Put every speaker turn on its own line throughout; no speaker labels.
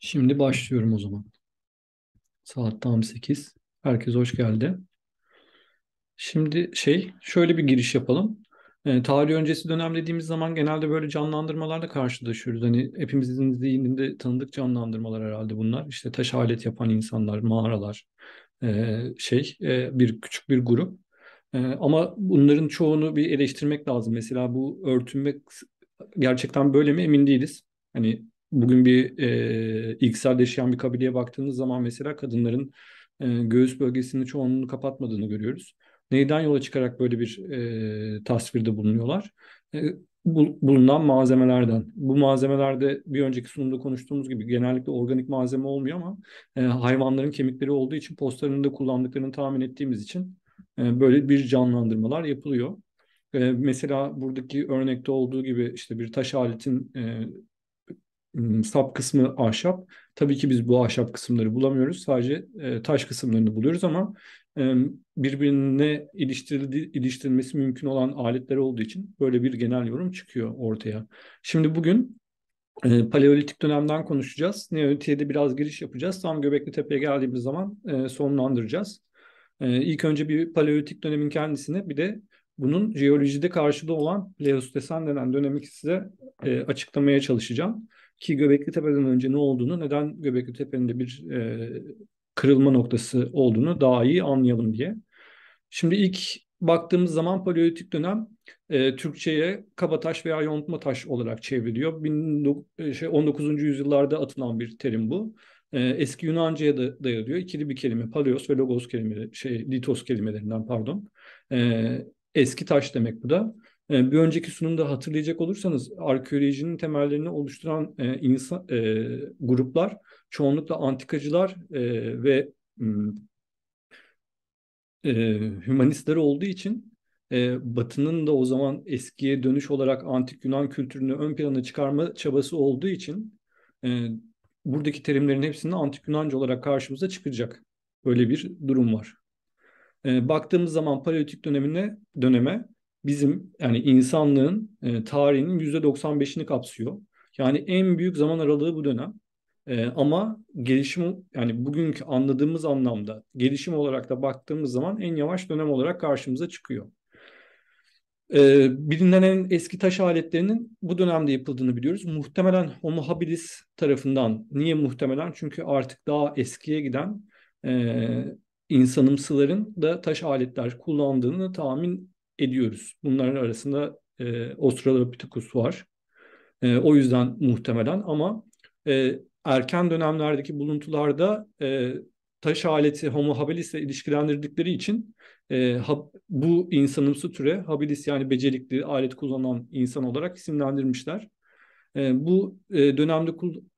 Şimdi başlıyorum o zaman. Saat tam 8. Herkes hoş geldi. Şimdi şey şöyle bir giriş yapalım. E, tarih öncesi dönem dediğimiz zaman genelde böyle canlandırmalarla karşılaşıyoruz. Hani hepimizin zihninde tanıdık canlandırmalar herhalde bunlar. İşte taş alet yapan insanlar, mağaralar, e, şey e, bir küçük bir grup. E, ama bunların çoğunu bir eleştirmek lazım. Mesela bu örtünmek gerçekten böyle mi emin değiliz. Hani Bugün bir e, ilksel yaşayan bir kabileye baktığınız zaman mesela kadınların e, göğüs bölgesinin çoğunluğunu kapatmadığını görüyoruz. Neyden yola çıkarak böyle bir e, tasvirde bulunuyorlar? E, bu, bulunan malzemelerden. Bu malzemelerde bir önceki sunumda konuştuğumuz gibi genellikle organik malzeme olmuyor ama e, hayvanların kemikleri olduğu için postlarında kullandıklarını tahmin ettiğimiz için e, böyle bir canlandırmalar yapılıyor. E, mesela buradaki örnekte olduğu gibi işte bir taş aletin e, sap kısmı ahşap. Tabii ki biz bu ahşap kısımları bulamıyoruz. Sadece e, taş kısımlarını buluyoruz ama e, birbirine iliştirilmesi mümkün olan aletler olduğu için böyle bir genel yorum çıkıyor ortaya. Şimdi bugün e, paleolitik dönemden konuşacağız. Neolitik'e de biraz giriş yapacağız. Tam Göbekli Tepe'ye geldiğimiz zaman e, sonlandıracağız. E, ilk önce bir paleolitik dönemin kendisine, bir de bunun jeolojide karşılığı olan Pleistosen denen dönemi size e, açıklamaya çalışacağım ki Göbekli Tepe'den önce ne olduğunu, neden Göbekli Tepe'nin de bir e, kırılma noktası olduğunu daha iyi anlayalım diye. Şimdi ilk baktığımız zaman paleolitik dönem e, Türkçe'ye kabataş veya yontma taş olarak çevriliyor. 19. E, şey, yüzyıllarda atılan bir terim bu. E, eski Yunanca'ya da dayanıyor. İkili bir kelime paleos ve logos kelimeleri, şey, litos kelimelerinden pardon. E, eski taş demek bu da. Ee, bir önceki sunumda hatırlayacak olursanız arkeolojinin temellerini oluşturan e, insan e, gruplar çoğunlukla antikacılar e, ve hmm, e, hümanistler olduğu için Batı'nın da o zaman eskiye dönüş olarak antik Yunan kültürünü ön plana çıkarma çabası olduğu için buradaki terimlerin hepsinin antik Yunanca olarak karşımıza çıkacak. Böyle bir durum var. baktığımız zaman paleolitik dönemine döneme bizim yani insanlığın e, tarihinin %95'ini kapsıyor. Yani en büyük zaman aralığı bu dönem. E, ama gelişim yani bugünkü anladığımız anlamda gelişim olarak da baktığımız zaman en yavaş dönem olarak karşımıza çıkıyor. E, bilinen en eski taş aletlerinin bu dönemde yapıldığını biliyoruz. Muhtemelen Homo habilis tarafından. Niye muhtemelen? Çünkü artık daha eskiye giden e, insanımsıların da taş aletler kullandığını tahmin ediyoruz. Bunların arasında e, Australopithecus var. E, o yüzden muhtemelen ama e, erken dönemlerdeki buluntularda e, taş aleti Homo habilis ile ilişkilendirdikleri için e, ha, bu insanımsı türe habilis yani becerikli alet kullanan insan olarak isimlendirmişler. Ee, bu e, dönemde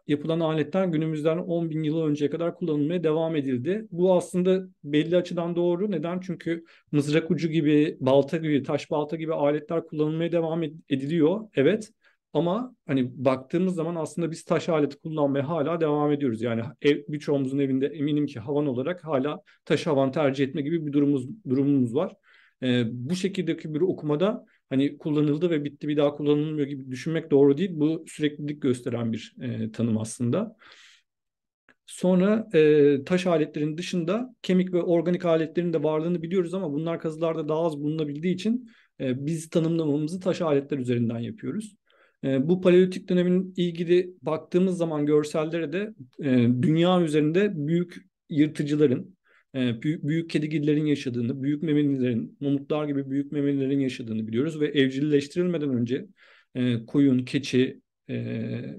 yapılan aletten günümüzden 10 bin yıl önceye kadar kullanılmaya devam edildi. Bu aslında belli açıdan doğru. Neden? Çünkü mızrak ucu gibi, balta gibi, taş balta gibi aletler kullanılmaya devam ediliyor. Evet. Ama hani baktığımız zaman aslında biz taş aleti kullanmaya hala devam ediyoruz. Yani ev, birçoğumuzun evinde eminim ki havan olarak hala taş havan tercih etme gibi bir durumumuz durumumuz var. Ee, bu şekildeki bir okumada hani kullanıldı ve bitti bir daha kullanılmıyor gibi düşünmek doğru değil. Bu süreklilik gösteren bir e, tanım aslında. Sonra e, taş aletlerin dışında kemik ve organik aletlerin de varlığını biliyoruz ama bunlar kazılarda daha az bulunabildiği için e, biz tanımlamamızı taş aletler üzerinden yapıyoruz. E, bu paleolitik dönemin ilgili baktığımız zaman görsellere de e, dünya üzerinde büyük yırtıcıların e, büyük, büyük kedigillerin yaşadığını, büyük memelilerin, mamutlar gibi büyük memelilerin yaşadığını biliyoruz ve evcilleştirilmeden önce e, koyun, keçi, e,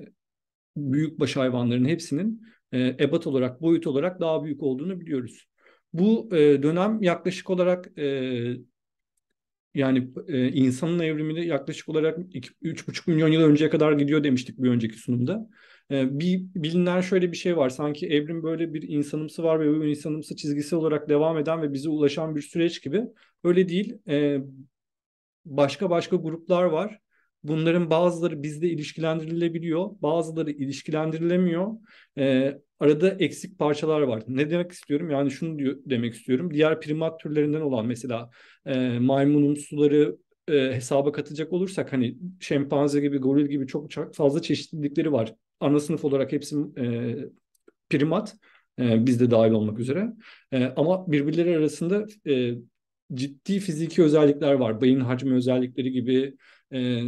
büyükbaş hayvanların hepsinin e, ebat olarak, boyut olarak daha büyük olduğunu biliyoruz. Bu e, dönem yaklaşık olarak e, yani e, insanın evrimini yaklaşık olarak 3,5 milyon yıl önceye kadar gidiyor demiştik bir önceki sunumda. Ee, bir bilinen şöyle bir şey var. Sanki evrim böyle bir insanımsı var ve bu insanımsı çizgisi olarak devam eden ve bize ulaşan bir süreç gibi. Öyle değil. Ee, başka başka gruplar var. Bunların bazıları bizde ilişkilendirilebiliyor, bazıları ilişkilendirilemiyor. E, arada eksik parçalar var. Ne demek istiyorum? Yani şunu diyor, demek istiyorum. Diğer primat türlerinden olan mesela e, suları e, hesaba katacak olursak hani şempanze gibi, goril gibi çok fazla çeşitlilikleri var ana sınıf olarak hepsi e, primat. E, biz de dahil olmak üzere. E, ama birbirleri arasında e, ciddi fiziki özellikler var. Beyin hacmi özellikleri gibi, e,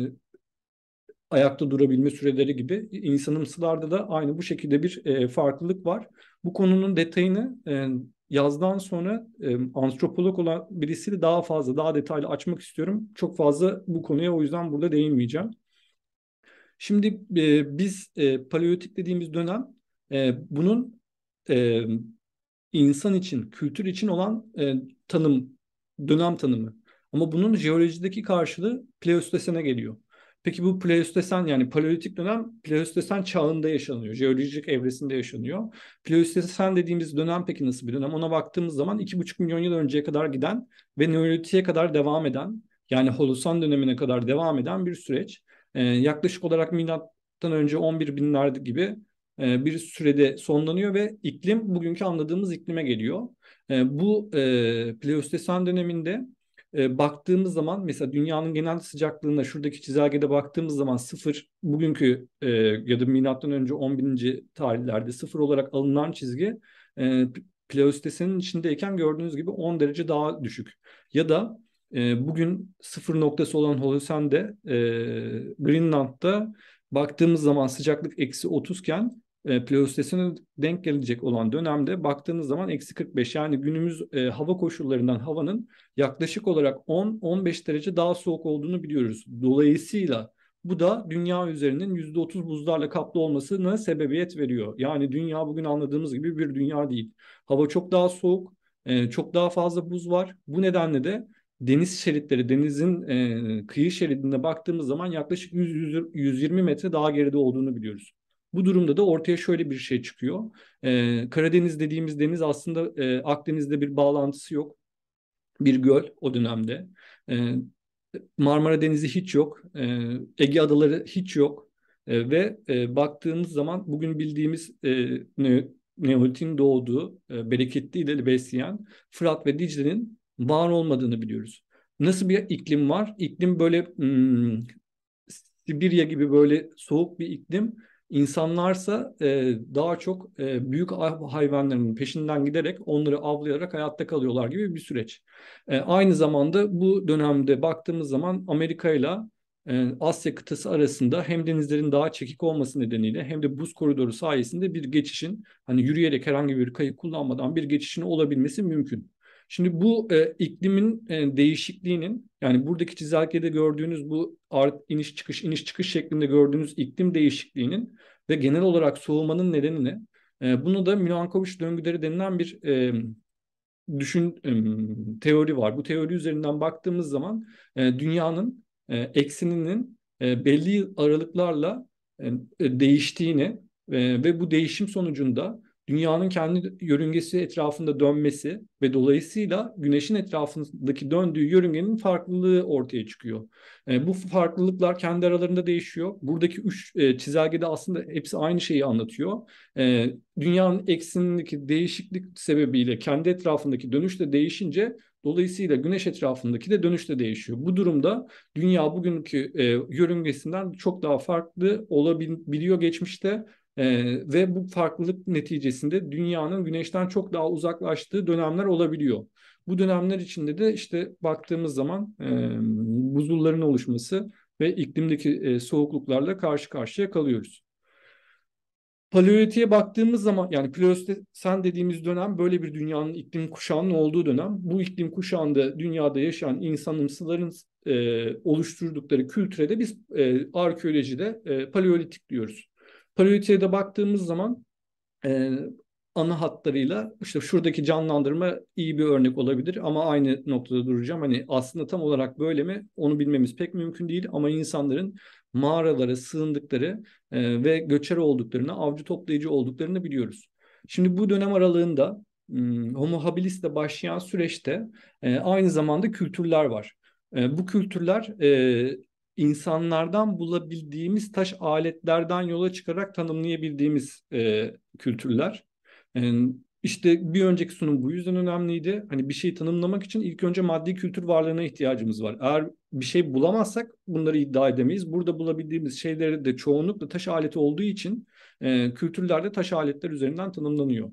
ayakta durabilme süreleri gibi. İnsanımsılarda da aynı bu şekilde bir e, farklılık var. Bu konunun detayını e, yazdan sonra e, antropolog olan birisiyle daha fazla, daha detaylı açmak istiyorum. Çok fazla bu konuya o yüzden burada değinmeyeceğim. Şimdi e, biz e, paleolitik dediğimiz dönem e, bunun e, insan için, kültür için olan e, tanım, dönem tanımı. Ama bunun jeolojideki karşılığı Pleistosene geliyor. Peki bu Pleistosen yani paleolitik dönem Pleistosen çağında yaşanıyor. Jeolojik evresinde yaşanıyor. Pleistosen dediğimiz dönem peki nasıl bir dönem? Ona baktığımız zaman 2,5 milyon yıl önceye kadar giden ve Neolitik'e kadar devam eden yani Holosan dönemine kadar devam eden bir süreç. Ee, yaklaşık olarak milattan önce 11 binler gibi e, bir sürede sonlanıyor ve iklim bugünkü anladığımız iklime geliyor. E, bu e, Pleistosen döneminde baktığımız zaman mesela dünyanın genel sıcaklığına şuradaki çizelgede baktığımız zaman sıfır bugünkü ya da milattan önce 10 bininci tarihlerde sıfır olarak alınan çizgi Pleistosen'in içindeyken gördüğünüz gibi 10 derece daha düşük. Ya da e, bugün sıfır noktası olan Holosen'de e, Greenland'da baktığımız zaman sıcaklık eksi 30 iken e, Pleistosen'e denk gelecek olan dönemde baktığınız zaman eksi 45 yani günümüz e, hava koşullarından havanın yaklaşık olarak 10-15 derece daha soğuk olduğunu biliyoruz. Dolayısıyla bu da dünya üzerinin %30 buzlarla kaplı olmasına sebebiyet veriyor. Yani dünya bugün anladığımız gibi bir dünya değil. Hava çok daha soğuk, e, çok daha fazla buz var. Bu nedenle de deniz şeritleri, denizin e, kıyı şeridinde baktığımız zaman yaklaşık 100, 120 metre daha geride olduğunu biliyoruz. Bu durumda da ortaya şöyle bir şey çıkıyor. E, Karadeniz dediğimiz deniz aslında e, Akdeniz'de bir bağlantısı yok. Bir göl o dönemde. E, Marmara Denizi hiç yok. E, Ege Adaları hiç yok. E, ve e, baktığımız zaman bugün bildiğimiz e, ne, Neolit'in doğduğu, e, bereketli ile besleyen Fırat ve Dicle'nin var olmadığını biliyoruz. Nasıl bir iklim var? İklim böyle hmm, Sibirya gibi böyle soğuk bir iklim. İnsanlarsa e, daha çok e, büyük hayvanların peşinden giderek onları avlayarak hayatta kalıyorlar gibi bir süreç. E, aynı zamanda bu dönemde baktığımız zaman Amerika ile e, Asya kıtası arasında hem denizlerin daha çekik olması nedeniyle hem de buz koridoru sayesinde bir geçişin hani yürüyerek herhangi bir kayık kullanmadan bir geçişin olabilmesi mümkün. Şimdi bu e, iklimin e, değişikliğinin yani buradaki çizelgede gördüğünüz bu art iniş çıkış iniş çıkış şeklinde gördüğünüz iklim değişikliğinin ve genel olarak soğumanın nedeni ne? E, bunu da Milankovic döngüleri denilen bir e, düşün e, teori var. Bu teori üzerinden baktığımız zaman e, dünyanın e, ekseninin e, belli aralıklarla e, e, değiştiğini e, ve bu değişim sonucunda dünyanın kendi yörüngesi etrafında dönmesi ve dolayısıyla güneşin etrafındaki döndüğü yörüngenin farklılığı ortaya çıkıyor. E, bu farklılıklar kendi aralarında değişiyor. Buradaki üç e, çizelgede aslında hepsi aynı şeyi anlatıyor. E, dünyanın eksenindeki değişiklik sebebiyle kendi etrafındaki dönüş de değişince Dolayısıyla güneş etrafındaki de dönüş de değişiyor. Bu durumda dünya bugünkü e, yörüngesinden çok daha farklı olabiliyor geçmişte ee, ve bu farklılık neticesinde dünyanın güneşten çok daha uzaklaştığı dönemler olabiliyor. Bu dönemler içinde de işte baktığımız zaman e, buzulların oluşması ve iklimdeki e, soğukluklarla karşı karşıya kalıyoruz. Paleolitiğe baktığımız zaman yani sen dediğimiz dönem böyle bir dünyanın iklim kuşağının olduğu dönem. Bu iklim kuşağında dünyada yaşayan insanımsıların e, oluşturdukları kültüre de biz e, arkeolojide e, paleolitik diyoruz. Parodiye de baktığımız zaman e, ana hatlarıyla işte şuradaki canlandırma iyi bir örnek olabilir ama aynı noktada duracağım. Hani aslında tam olarak böyle mi onu bilmemiz pek mümkün değil ama insanların mağaralara sığındıkları e, ve göçer olduklarını, avcı toplayıcı olduklarını biliyoruz. Şimdi bu dönem aralığında hmm, Homo habilis'le başlayan süreçte e, aynı zamanda kültürler var. E, bu kültürler e, insanlardan bulabildiğimiz taş aletlerden yola çıkarak tanımlayabildiğimiz e, kültürler. Yani e, işte bir önceki sunum bu yüzden önemliydi. Hani bir şeyi tanımlamak için ilk önce maddi kültür varlığına ihtiyacımız var. Eğer bir şey bulamazsak bunları iddia edemeyiz. Burada bulabildiğimiz şeyleri de çoğunlukla taş aleti olduğu için e, kültürlerde taş aletler üzerinden tanımlanıyor.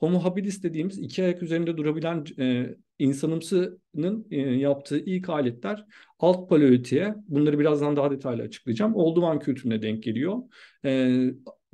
Homo habilis dediğimiz iki ayak üzerinde durabilen e, insanımsının e, yaptığı ilk aletler alt paleolitiğe, bunları birazdan daha detaylı açıklayacağım, Olduvan kültürüne denk geliyor. E,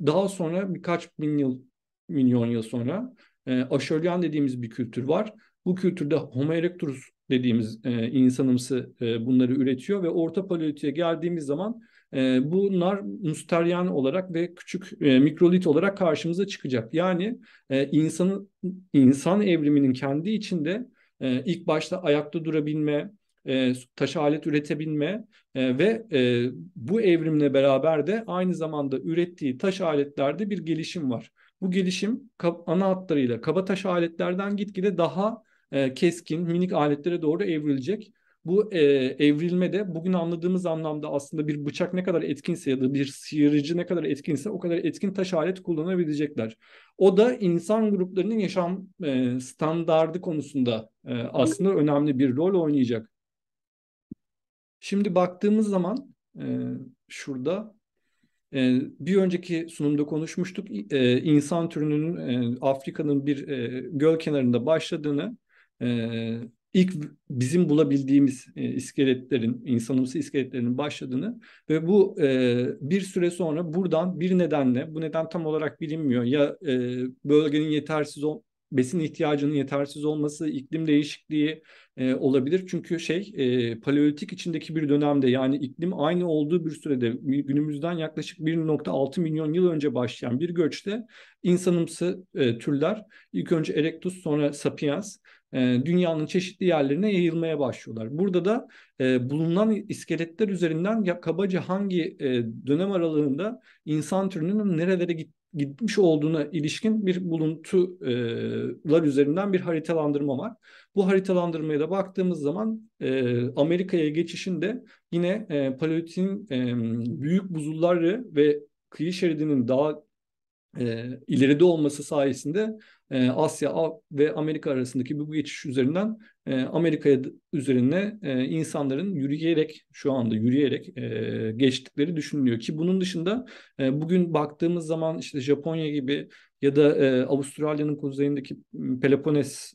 daha sonra birkaç bin yıl, milyon yıl sonra e, Aşölyan dediğimiz bir kültür var. Bu kültürde Homo erectus dediğimiz e, insanımsı e, bunları üretiyor ve orta paleolitiğe geldiğimiz zaman e, bunlar mustaryan olarak ve küçük e, mikrolit olarak karşımıza çıkacak. Yani e, insanın insan evriminin kendi içinde e, ilk başta ayakta durabilme, e, taş alet üretebilme e, ve e, bu evrimle beraber de aynı zamanda ürettiği taş aletlerde bir gelişim var. Bu gelişim ana hatlarıyla kaba taş aletlerden gitgide daha e, keskin minik aletlere doğru evrilecek bu e, evrilme de bugün anladığımız anlamda aslında bir bıçak ne kadar etkinse ya da bir sıyırıcı ne kadar etkinse o kadar etkin taş alet kullanabilecekler. O da insan gruplarının yaşam e, standardı konusunda e, aslında önemli bir rol oynayacak. Şimdi baktığımız zaman e, şurada e, bir önceki sunumda konuşmuştuk e, insan türünün e, Afrika'nın bir e, göl kenarında başladığını e, ilk bizim bulabildiğimiz e, iskeletlerin, insanımsı iskeletlerin başladığını ve bu e, bir süre sonra buradan bir nedenle, bu neden tam olarak bilinmiyor ya e, bölgenin yetersiz ol besin ihtiyacının yetersiz olması, iklim değişikliği e, olabilir. Çünkü şey e, paleolitik içindeki bir dönemde yani iklim aynı olduğu bir sürede günümüzden yaklaşık 1.6 milyon yıl önce başlayan bir göçte insanımsı e, türler ilk önce Erectus sonra Sapiens e, dünyanın çeşitli yerlerine yayılmaya başlıyorlar. Burada da e, bulunan iskeletler üzerinden ya, kabaca hangi e, dönem aralığında insan türünün nerelere git, gitmiş olduğuna ilişkin bir buluntular üzerinden bir haritalandırma var. Bu haritalandırmaya da baktığımız zaman e, Amerika'ya geçişinde yine e, Paleolitik'in e, büyük buzulları ve kıyı şeridinin daha e, ileride olması sayesinde e, Asya ve Amerika arasındaki bu geçiş üzerinden e, Amerika'ya üzerine e, insanların yürüyerek şu anda yürüyerek e, geçtikleri düşünülüyor ki bunun dışında e, bugün baktığımız zaman işte Japonya gibi ya da e, Avustralya'nın kuzeyindeki Pelopones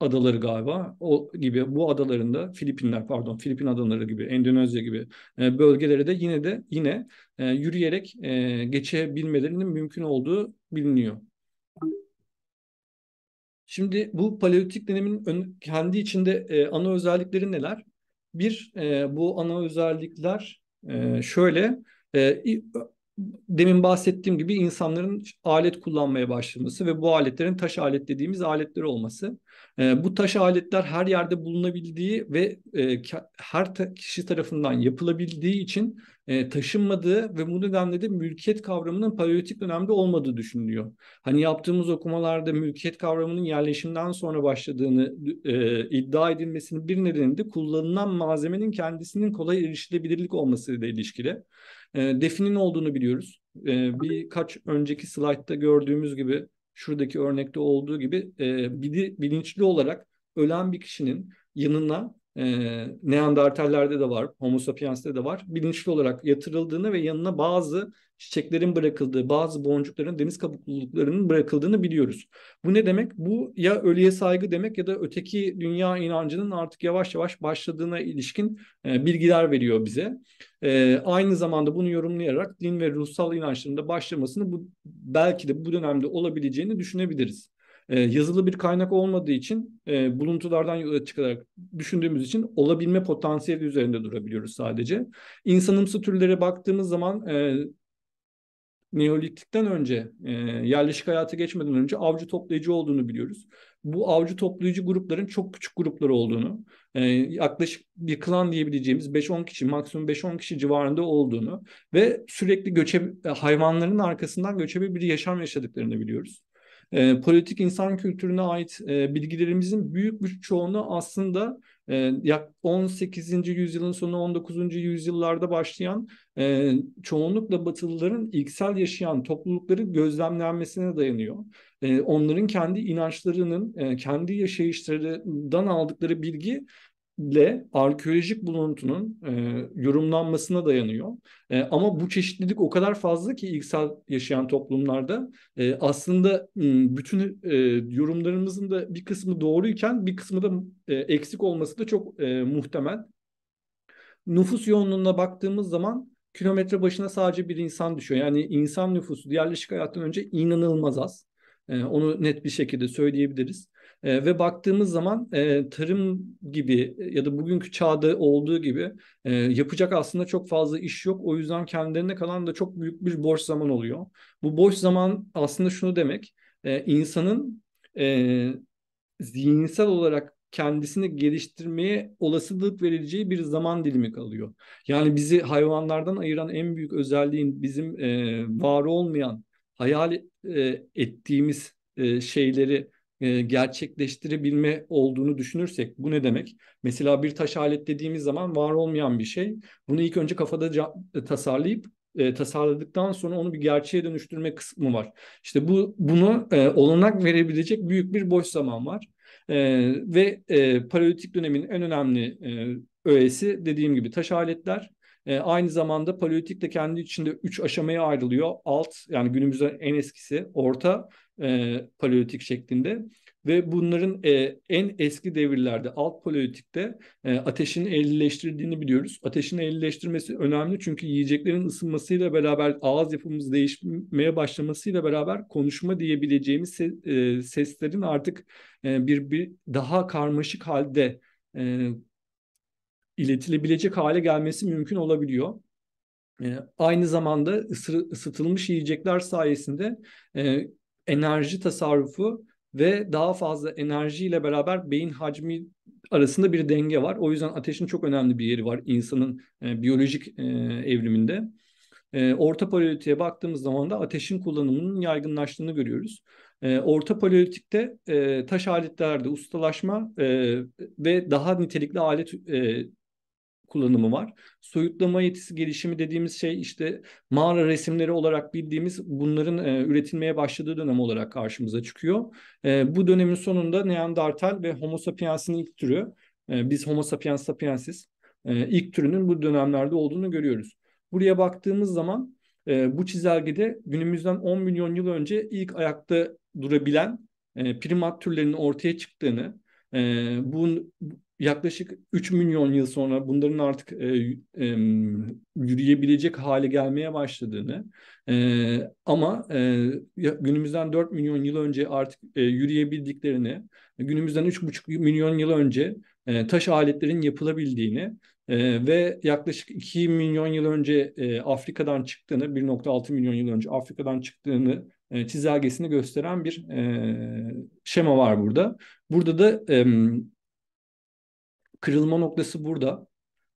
adaları galiba o gibi bu adalarında Filipinler pardon Filipin adaları gibi Endonezya gibi e, bölgelere de yine de yine e, yürüyerek e, geçebilmelerinin mümkün olduğu biliniyor. Şimdi bu paleolitik dönemin ön, kendi içinde e, ana özellikleri neler? Bir e, bu ana özellikler e, şöyle e, demin bahsettiğim gibi insanların alet kullanmaya başlaması ve bu aletlerin taş alet dediğimiz aletler olması. E, bu taş aletler her yerde bulunabildiği ve e, her ta- kişi tarafından yapılabildiği için e, taşınmadığı ve bu nedenle de mülkiyet kavramının paleolitik dönemde olmadığı düşünülüyor. Hani yaptığımız okumalarda mülkiyet kavramının yerleşimden sonra başladığını e, iddia edilmesinin bir nedeni de kullanılan malzemenin kendisinin kolay erişilebilirlik olmasıyla ilişkili. E, definin olduğunu biliyoruz. E, birkaç önceki slaytta gördüğümüz gibi şuradaki örnekte olduğu gibi e, bilinçli olarak ölen bir kişinin yanına e, Neandertallerde de var, Homo sapiens'te de var. Bilinçli olarak yatırıldığını ve yanına bazı çiçeklerin bırakıldığı, bazı boncukların, deniz kabukluluklarının bırakıldığını biliyoruz. Bu ne demek? Bu ya ölüye saygı demek ya da öteki dünya inancının artık yavaş yavaş başladığına ilişkin e, bilgiler veriyor bize. E, aynı zamanda bunu yorumlayarak din ve ruhsal inançların da başlamasını bu belki de bu dönemde olabileceğini düşünebiliriz. E, yazılı bir kaynak olmadığı için e, buluntulardan yola çıkarak düşündüğümüz için olabilme potansiyeli üzerinde durabiliyoruz sadece. İnsanımsı türlere baktığımız zaman e, Neolitikten önce e, yerleşik hayata geçmeden önce avcı toplayıcı olduğunu biliyoruz. Bu avcı toplayıcı grupların çok küçük gruplar olduğunu, e, yaklaşık bir klan diyebileceğimiz 5-10 kişi, maksimum 5-10 kişi civarında olduğunu ve sürekli göçe, e, hayvanların arkasından göçebe bir yaşam yaşadıklarını biliyoruz e, politik insan kültürüne ait e, bilgilerimizin büyük bir çoğunu aslında e, yak 18. yüzyılın sonu 19. yüzyıllarda başlayan e, çoğunlukla Batılıların ilksel yaşayan toplulukları gözlemlenmesine dayanıyor. E, onların kendi inançlarının, e, kendi yaşayışlarından aldıkları bilgi ile arkeolojik buluntunun e, yorumlanmasına dayanıyor. E, ama bu çeşitlilik o kadar fazla ki ilksel yaşayan toplumlarda e, aslında bütün e, yorumlarımızın da bir kısmı doğruyken bir kısmı da e, eksik olması da çok e, muhtemel. Nüfus yoğunluğuna baktığımız zaman kilometre başına sadece bir insan düşüyor. Yani insan nüfusu yerleşik hayattan önce inanılmaz az. E, onu net bir şekilde söyleyebiliriz. E, ve baktığımız zaman e, tarım gibi e, ya da bugünkü çağda olduğu gibi e, yapacak aslında çok fazla iş yok. O yüzden kendilerine kalan da çok büyük bir boş zaman oluyor. Bu boş zaman aslında şunu demek. E, insanın e, zihinsel olarak kendisini geliştirmeye olasılık verileceği bir zaman dilimi kalıyor. Yani bizi hayvanlardan ayıran en büyük özelliğin bizim e, var olmayan hayal e, ettiğimiz e, şeyleri e, gerçekleştirebilme olduğunu düşünürsek bu ne demek? Mesela bir taş alet dediğimiz zaman var olmayan bir şey. Bunu ilk önce kafada e, tasarlayıp e, tasarladıktan sonra onu bir gerçeğe dönüştürme kısmı var. İşte bu bunu olanak verebilecek büyük bir boş zaman var. ve e, dönemin en önemli e, öğesi dediğim gibi taş aletler e, aynı zamanda paleolitik de kendi içinde üç aşamaya ayrılıyor. Alt yani günümüzde en eskisi orta e, paleolitik şeklinde ve bunların e, en eski devirlerde alt paleolitikte e, ateşin ehlileştirdiğini biliyoruz. Ateşin ehlileştirmesi önemli çünkü yiyeceklerin ısınmasıyla beraber ağız yapımız değişmeye başlamasıyla beraber konuşma diyebileceğimiz se, e, seslerin artık e, bir, bir daha karmaşık halde e, iletilebilecek hale gelmesi mümkün olabiliyor. E, aynı zamanda ısır, ısıtılmış yiyecekler sayesinde e, enerji tasarrufu ve daha fazla enerji ile beraber beyin hacmi arasında bir denge var. O yüzden ateşin çok önemli bir yeri var insanın e, biyolojik e, evriminde. E, orta paleolitiğe baktığımız zaman da ateşin kullanımının yaygınlaştığını görüyoruz. E, orta paleolitikte e, taş aletlerde ustalaşma e, ve daha nitelikli alet e, kullanımı var. Soyutlama yetisi gelişimi dediğimiz şey işte mağara resimleri olarak bildiğimiz bunların e, üretilmeye başladığı dönem olarak karşımıza çıkıyor. E, bu dönemin sonunda Neandertal ve Homo sapiens'in ilk türü, e, biz Homo sapiens sapiensis e, ilk türünün bu dönemlerde olduğunu görüyoruz. Buraya baktığımız zaman e, bu çizelgede günümüzden 10 milyon yıl önce ilk ayakta durabilen e, primat türlerinin ortaya çıktığını, e, bu yaklaşık 3 milyon yıl sonra bunların artık e, e, yürüyebilecek hale gelmeye başladığını e, ama e, günümüzden 4 milyon yıl önce artık e, yürüyebildiklerini, günümüzden 3,5 milyon yıl önce e, taş aletlerin yapılabildiğini e, ve yaklaşık 2 milyon yıl önce e, Afrika'dan çıktığını, 1.6 milyon yıl önce Afrika'dan çıktığını e, çizelgesini gösteren bir e, şema var burada. Burada da e, kırılma noktası burada.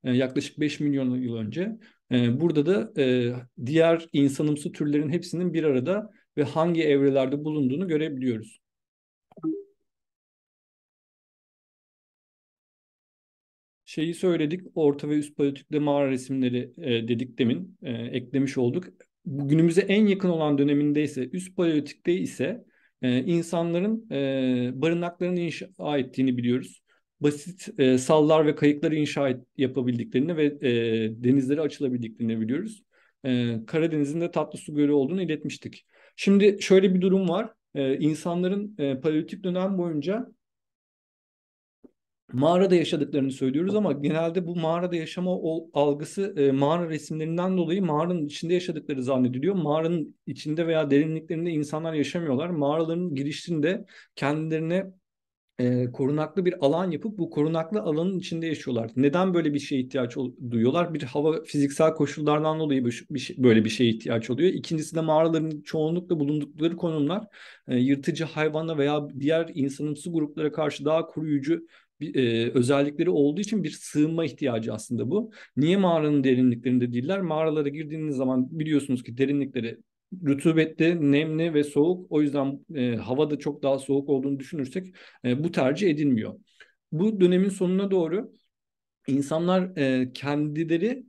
E, yaklaşık 5 milyon yıl önce. E, burada da e, diğer insanımsı türlerin hepsinin bir arada ve hangi evrelerde bulunduğunu görebiliyoruz. Şeyi söyledik, orta ve üst paleolitikte mağara resimleri e, dedik demin, e, eklemiş olduk. Günümüze en yakın olan döneminde ise, üst paleolitikte ise e, insanların e, barınaklarını inşa ettiğini biliyoruz basit e, sallar ve kayıkları inşa et, yapabildiklerini ve e, denizlere açılabildiklerini biliyoruz. E, Karadeniz'in de tatlı su gölü olduğunu iletmiştik. Şimdi şöyle bir durum var. E, insanların e, paleolitik dönem boyunca mağarada yaşadıklarını söylüyoruz ama genelde bu mağarada yaşama algısı e, mağara resimlerinden dolayı mağaranın içinde yaşadıkları zannediliyor. Mağaranın içinde veya derinliklerinde insanlar yaşamıyorlar. Mağaraların girişinde kendilerine e, korunaklı bir alan yapıp bu korunaklı alanın içinde yaşıyorlar. Neden böyle bir şeye ihtiyaç duyuyorlar? Bir hava fiziksel koşullardan dolayı böyle bir şeye ihtiyaç oluyor. İkincisi de mağaraların çoğunlukla bulundukları konumlar e, yırtıcı hayvana veya diğer insanımsı gruplara karşı daha koruyucu bir, e, özellikleri olduğu için bir sığınma ihtiyacı aslında bu. Niye mağaranın derinliklerinde değiller? Mağaralara girdiğiniz zaman biliyorsunuz ki derinlikleri rutubetli, nemli ve soğuk. O yüzden e, da çok daha soğuk olduğunu düşünürsek e, bu tercih edilmiyor. Bu dönemin sonuna doğru insanlar e, kendileri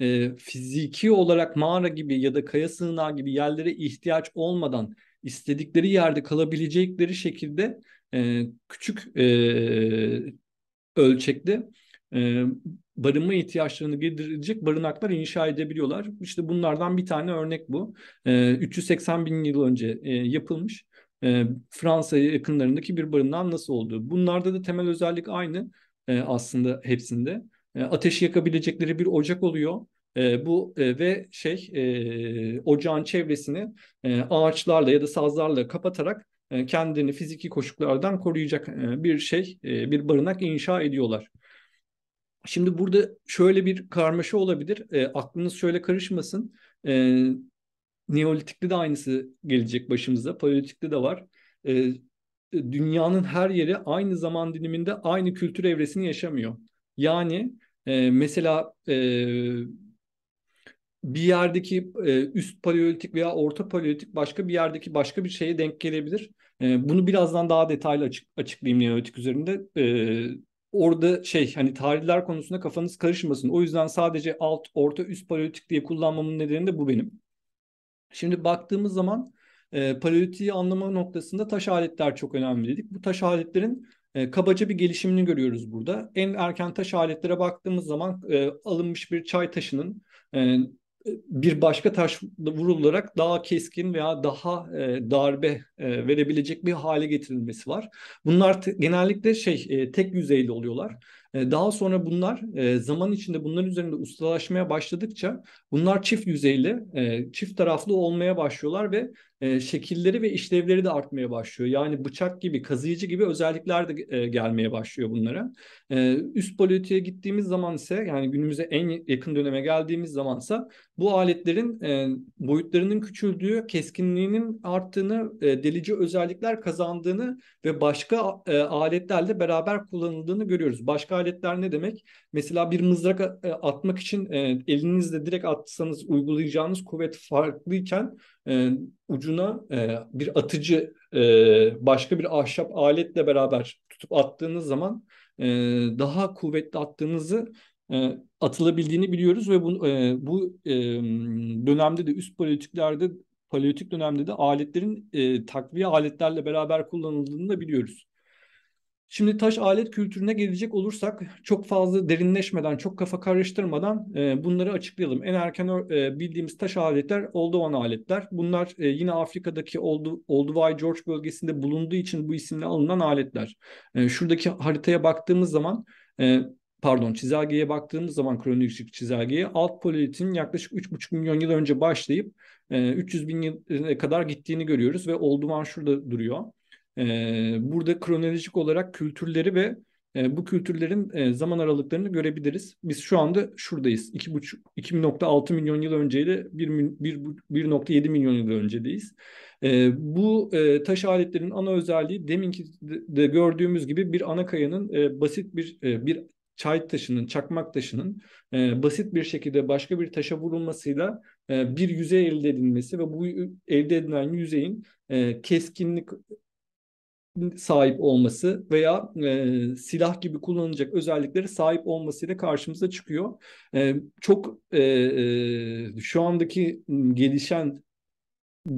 e, fiziki olarak mağara gibi ya da kaya sığınağı gibi yerlere ihtiyaç olmadan istedikleri yerde kalabilecekleri şekilde e, küçük e, ölçekte e, barınma ihtiyaçlarını giderecek barınaklar inşa edebiliyorlar. İşte bunlardan bir tane örnek bu. E, ee, 380 bin yıl önce e, yapılmış e, Fransa yakınlarındaki bir barınağın nasıl olduğu. Bunlarda da temel özellik aynı e, aslında hepsinde. E, ateş yakabilecekleri bir ocak oluyor. E, bu e, ve şey e, ocağın çevresini e, ağaçlarla ya da sazlarla kapatarak e, kendini fiziki koşullardan koruyacak e, bir şey, e, bir barınak inşa ediyorlar. Şimdi burada şöyle bir karmaşa olabilir. E, aklınız şöyle karışmasın. E, Neolitik'te de aynısı gelecek başımıza. Paleolitik'te de var. E, e, dünyanın her yeri aynı zaman diliminde aynı kültür evresini yaşamıyor. Yani e, mesela e, bir yerdeki e, üst paleolitik veya orta paleolitik başka bir yerdeki başka bir şeye denk gelebilir. E, bunu birazdan daha detaylı açık, açıklayayım Neolitik üzerinde. E, orada şey hani tarihler konusunda kafanız karışmasın. O yüzden sadece alt, orta, üst paleolitik diye kullanmamın nedeni de bu benim. Şimdi baktığımız zaman e, paleolitiği anlama noktasında taş aletler çok önemli dedik. Bu taş aletlerin e, kabaca bir gelişimini görüyoruz burada. En erken taş aletlere baktığımız zaman e, alınmış bir çay taşının e, bir başka taş vurularak daha keskin veya daha e, darbe e, verebilecek bir hale getirilmesi var. Bunlar genellikle şey e, tek yüzeyli oluyorlar. E, daha sonra bunlar e, zaman içinde bunların üzerinde ustalaşmaya başladıkça bunlar çift yüzeyli, e, çift taraflı olmaya başlıyorlar ve e, şekilleri ve işlevleri de artmaya başlıyor. Yani bıçak gibi, kazıyıcı gibi özellikler de e, gelmeye başlıyor bunlara. E, üst politiğe gittiğimiz zaman ise yani günümüze en yakın döneme geldiğimiz zamansa bu aletlerin e, boyutlarının küçüldüğü, keskinliğinin arttığını, e, delici özellikler kazandığını ve başka e, aletlerle beraber kullanıldığını görüyoruz. Başka aletler ne demek? Mesela bir mızrak e, atmak için e, elinizle direkt atsanız uygulayacağınız kuvvet farklıyken e, ucuna e, bir atıcı e, başka bir ahşap aletle beraber tutup attığınız zaman e, daha kuvvetli attığınızı e, atılabildiğini biliyoruz ve bu, e, bu e, dönemde de üst paleolitiklerde paleolitik dönemde de aletlerin e, takviye aletlerle beraber kullanıldığını da biliyoruz. Şimdi taş alet kültürüne gelecek olursak çok fazla derinleşmeden, çok kafa karıştırmadan e, bunları açıklayalım. En erken e, bildiğimiz taş aletler Oldovan aletler. Bunlar e, yine Afrika'daki Old, Olduvai George bölgesinde bulunduğu için bu isimle alınan aletler. E, şuradaki haritaya baktığımız zaman e, pardon çizelgeye baktığımız zaman kronolojik çizelgeye alt paleolitin yaklaşık 3,5 milyon yıl önce başlayıp e, 300 bin yıl kadar gittiğini görüyoruz ve Olduvan şurada duruyor. Ee, burada kronolojik olarak kültürleri ve e, bu kültürlerin e, zaman aralıklarını görebiliriz. Biz şu anda şuradayız. 2.6 milyon yıl önceyle 1.7 milyon yıl öncedeyiz. Ee, bu e, taş aletlerin ana özelliği deminki de gördüğümüz gibi bir ana kayanın basit bir bir çay taşının, çakmak taşının basit bir şekilde başka bir taşa vurulmasıyla bir yüzey elde edilmesi ve bu elde edilen yüzeyin keskinlik sahip olması veya e, silah gibi kullanılacak özelliklere sahip olmasıyla karşımıza çıkıyor. E, çok e, e, şu andaki gelişen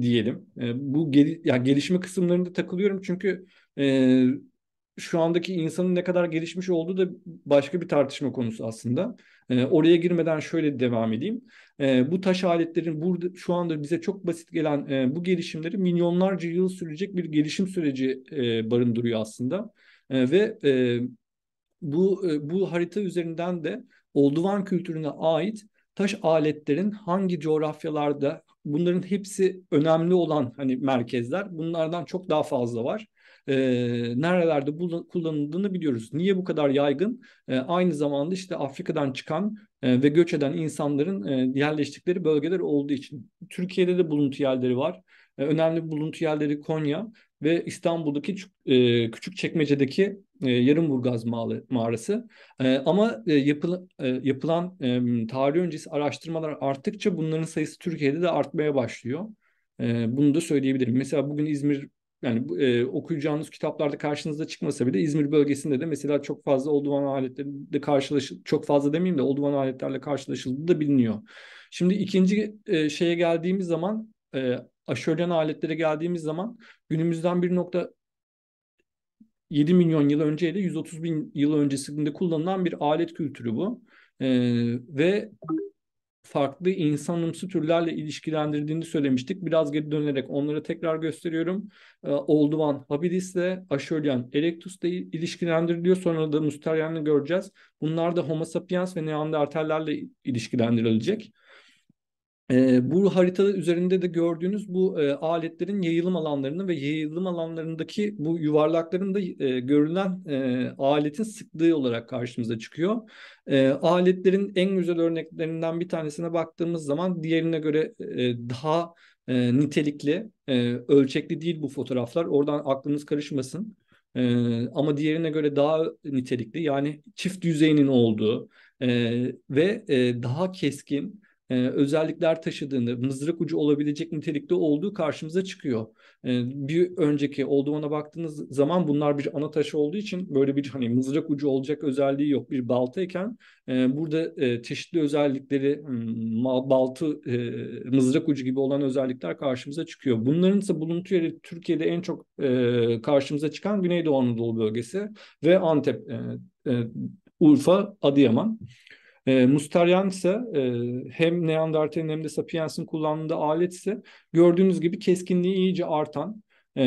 diyelim. E, bu gel yani gelişme kısımlarında takılıyorum çünkü e, şu andaki insanın ne kadar gelişmiş olduğu da başka bir tartışma konusu aslında. E, oraya girmeden şöyle devam edeyim. E, bu taş aletlerin burada şu anda bize çok basit gelen e, bu gelişimleri milyonlarca yıl sürecek bir gelişim süreci e, barındırıyor aslında. E, ve e, bu e, bu harita üzerinden de Olduvan kültürüne ait taş aletlerin hangi coğrafyalarda bunların hepsi önemli olan hani merkezler bunlardan çok daha fazla var e, nerelerde bul- kullanıldığını biliyoruz. Niye bu kadar yaygın? E, aynı zamanda işte Afrika'dan çıkan e, ve göç eden insanların e, yerleştikleri bölgeler olduğu için. Türkiye'de de buluntu yerleri var. E, önemli buluntu yerleri Konya ve İstanbul'daki e, küçük çekmecedeki e, Yarımburgaz mağarası. E, ama e, yapıl, e, yapılan e, tarih öncesi araştırmalar arttıkça bunların sayısı Türkiye'de de artmaya başlıyor. E, bunu da söyleyebilirim. Mesela bugün İzmir yani e, okuyacağınız kitaplarda karşınıza çıkmasa bile İzmir bölgesinde de mesela çok fazla olduvan aletlerle karşılaşıl çok fazla demeyeyim de olduvan aletlerle karşılaşıldığı da biliniyor. Şimdi ikinci e, şeye geldiğimiz zaman e, aşölyen aletlere geldiğimiz zaman günümüzden 1.7 milyon yıl önceyle 130 bin yıl öncesinde kullanılan bir alet kültürü bu. E, ve farklı insanımsı türlerle ilişkilendirdiğini söylemiştik. Biraz geri dönerek onları tekrar gösteriyorum. E, ee, Olduvan habilis ile Aşölyen erectus ile ilişkilendiriliyor. Sonra da Musterian'ı göreceğiz. Bunlar da Homo sapiens ve Neandertallerle ilişkilendirilecek. E, bu haritada üzerinde de gördüğünüz bu e, aletlerin yayılım alanlarını ve yayılım alanlarındaki bu yuvarlakların da e, görülen e, aletin sıklığı olarak karşımıza çıkıyor. E, aletlerin en güzel örneklerinden bir tanesine baktığımız zaman diğerine göre e, daha e, nitelikli, e, ölçekli değil bu fotoğraflar. Oradan aklınız karışmasın. E, ama diğerine göre daha nitelikli yani çift yüzeyinin olduğu e, ve e, daha keskin e, özellikler taşıdığını, mızrak ucu olabilecek nitelikte olduğu karşımıza çıkıyor. E, bir önceki olduğuna baktığınız zaman bunlar bir ana taşı olduğu için böyle bir hani mızrak ucu olacak özelliği yok bir baltayken e, burada e, çeşitli özellikleri hmm, baltı e, mızrak ucu gibi olan özellikler karşımıza çıkıyor. Bunların ise buluntu yeri Türkiye'de en çok e, karşımıza çıkan Güneydoğu Anadolu bölgesi ve Antep, e, e, Urfa, Adıyaman. E, ee, Mustaryan ise e, hem Neandertal'in hem de Sapiens'in kullandığı alet ise gördüğünüz gibi keskinliği iyice artan e,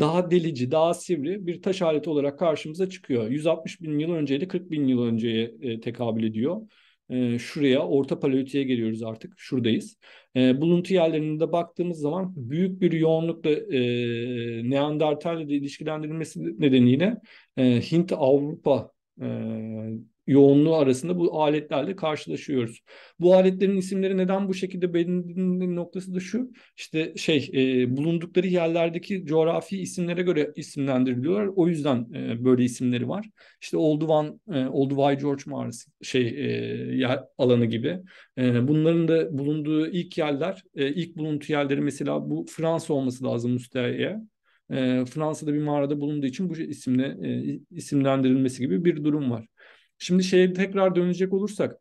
daha delici, daha sivri bir taş aleti olarak karşımıza çıkıyor. 160 bin yıl önceyle 40 bin yıl önceye e, tekabül ediyor. E, şuraya, Orta Paleolitiğe geliyoruz artık. Şuradayız. Buluntu yerlerine de baktığımız zaman büyük bir yoğunlukla Neandertal ile de ilişkilendirilmesi nedeniyle Hint-Avrupa yoğunluğu arasında bu aletlerle karşılaşıyoruz. Bu aletlerin isimleri neden bu şekilde belirlendiğinin noktası da şu. İşte şey e, bulundukları yerlerdeki coğrafi isimlere göre isimlendiriliyorlar. O yüzden e, böyle isimleri var. İşte Old One, e, Old Wye George Mars şey e, yer alanı gibi. E, bunların da bulunduğu ilk yerler, e, ilk buluntu yerleri mesela bu Fransa olması lazım Mustaye'ye e, Fransa'da bir mağarada bulunduğu için bu isimle e, isimlendirilmesi gibi bir durum var. Şimdi şeye tekrar dönecek olursak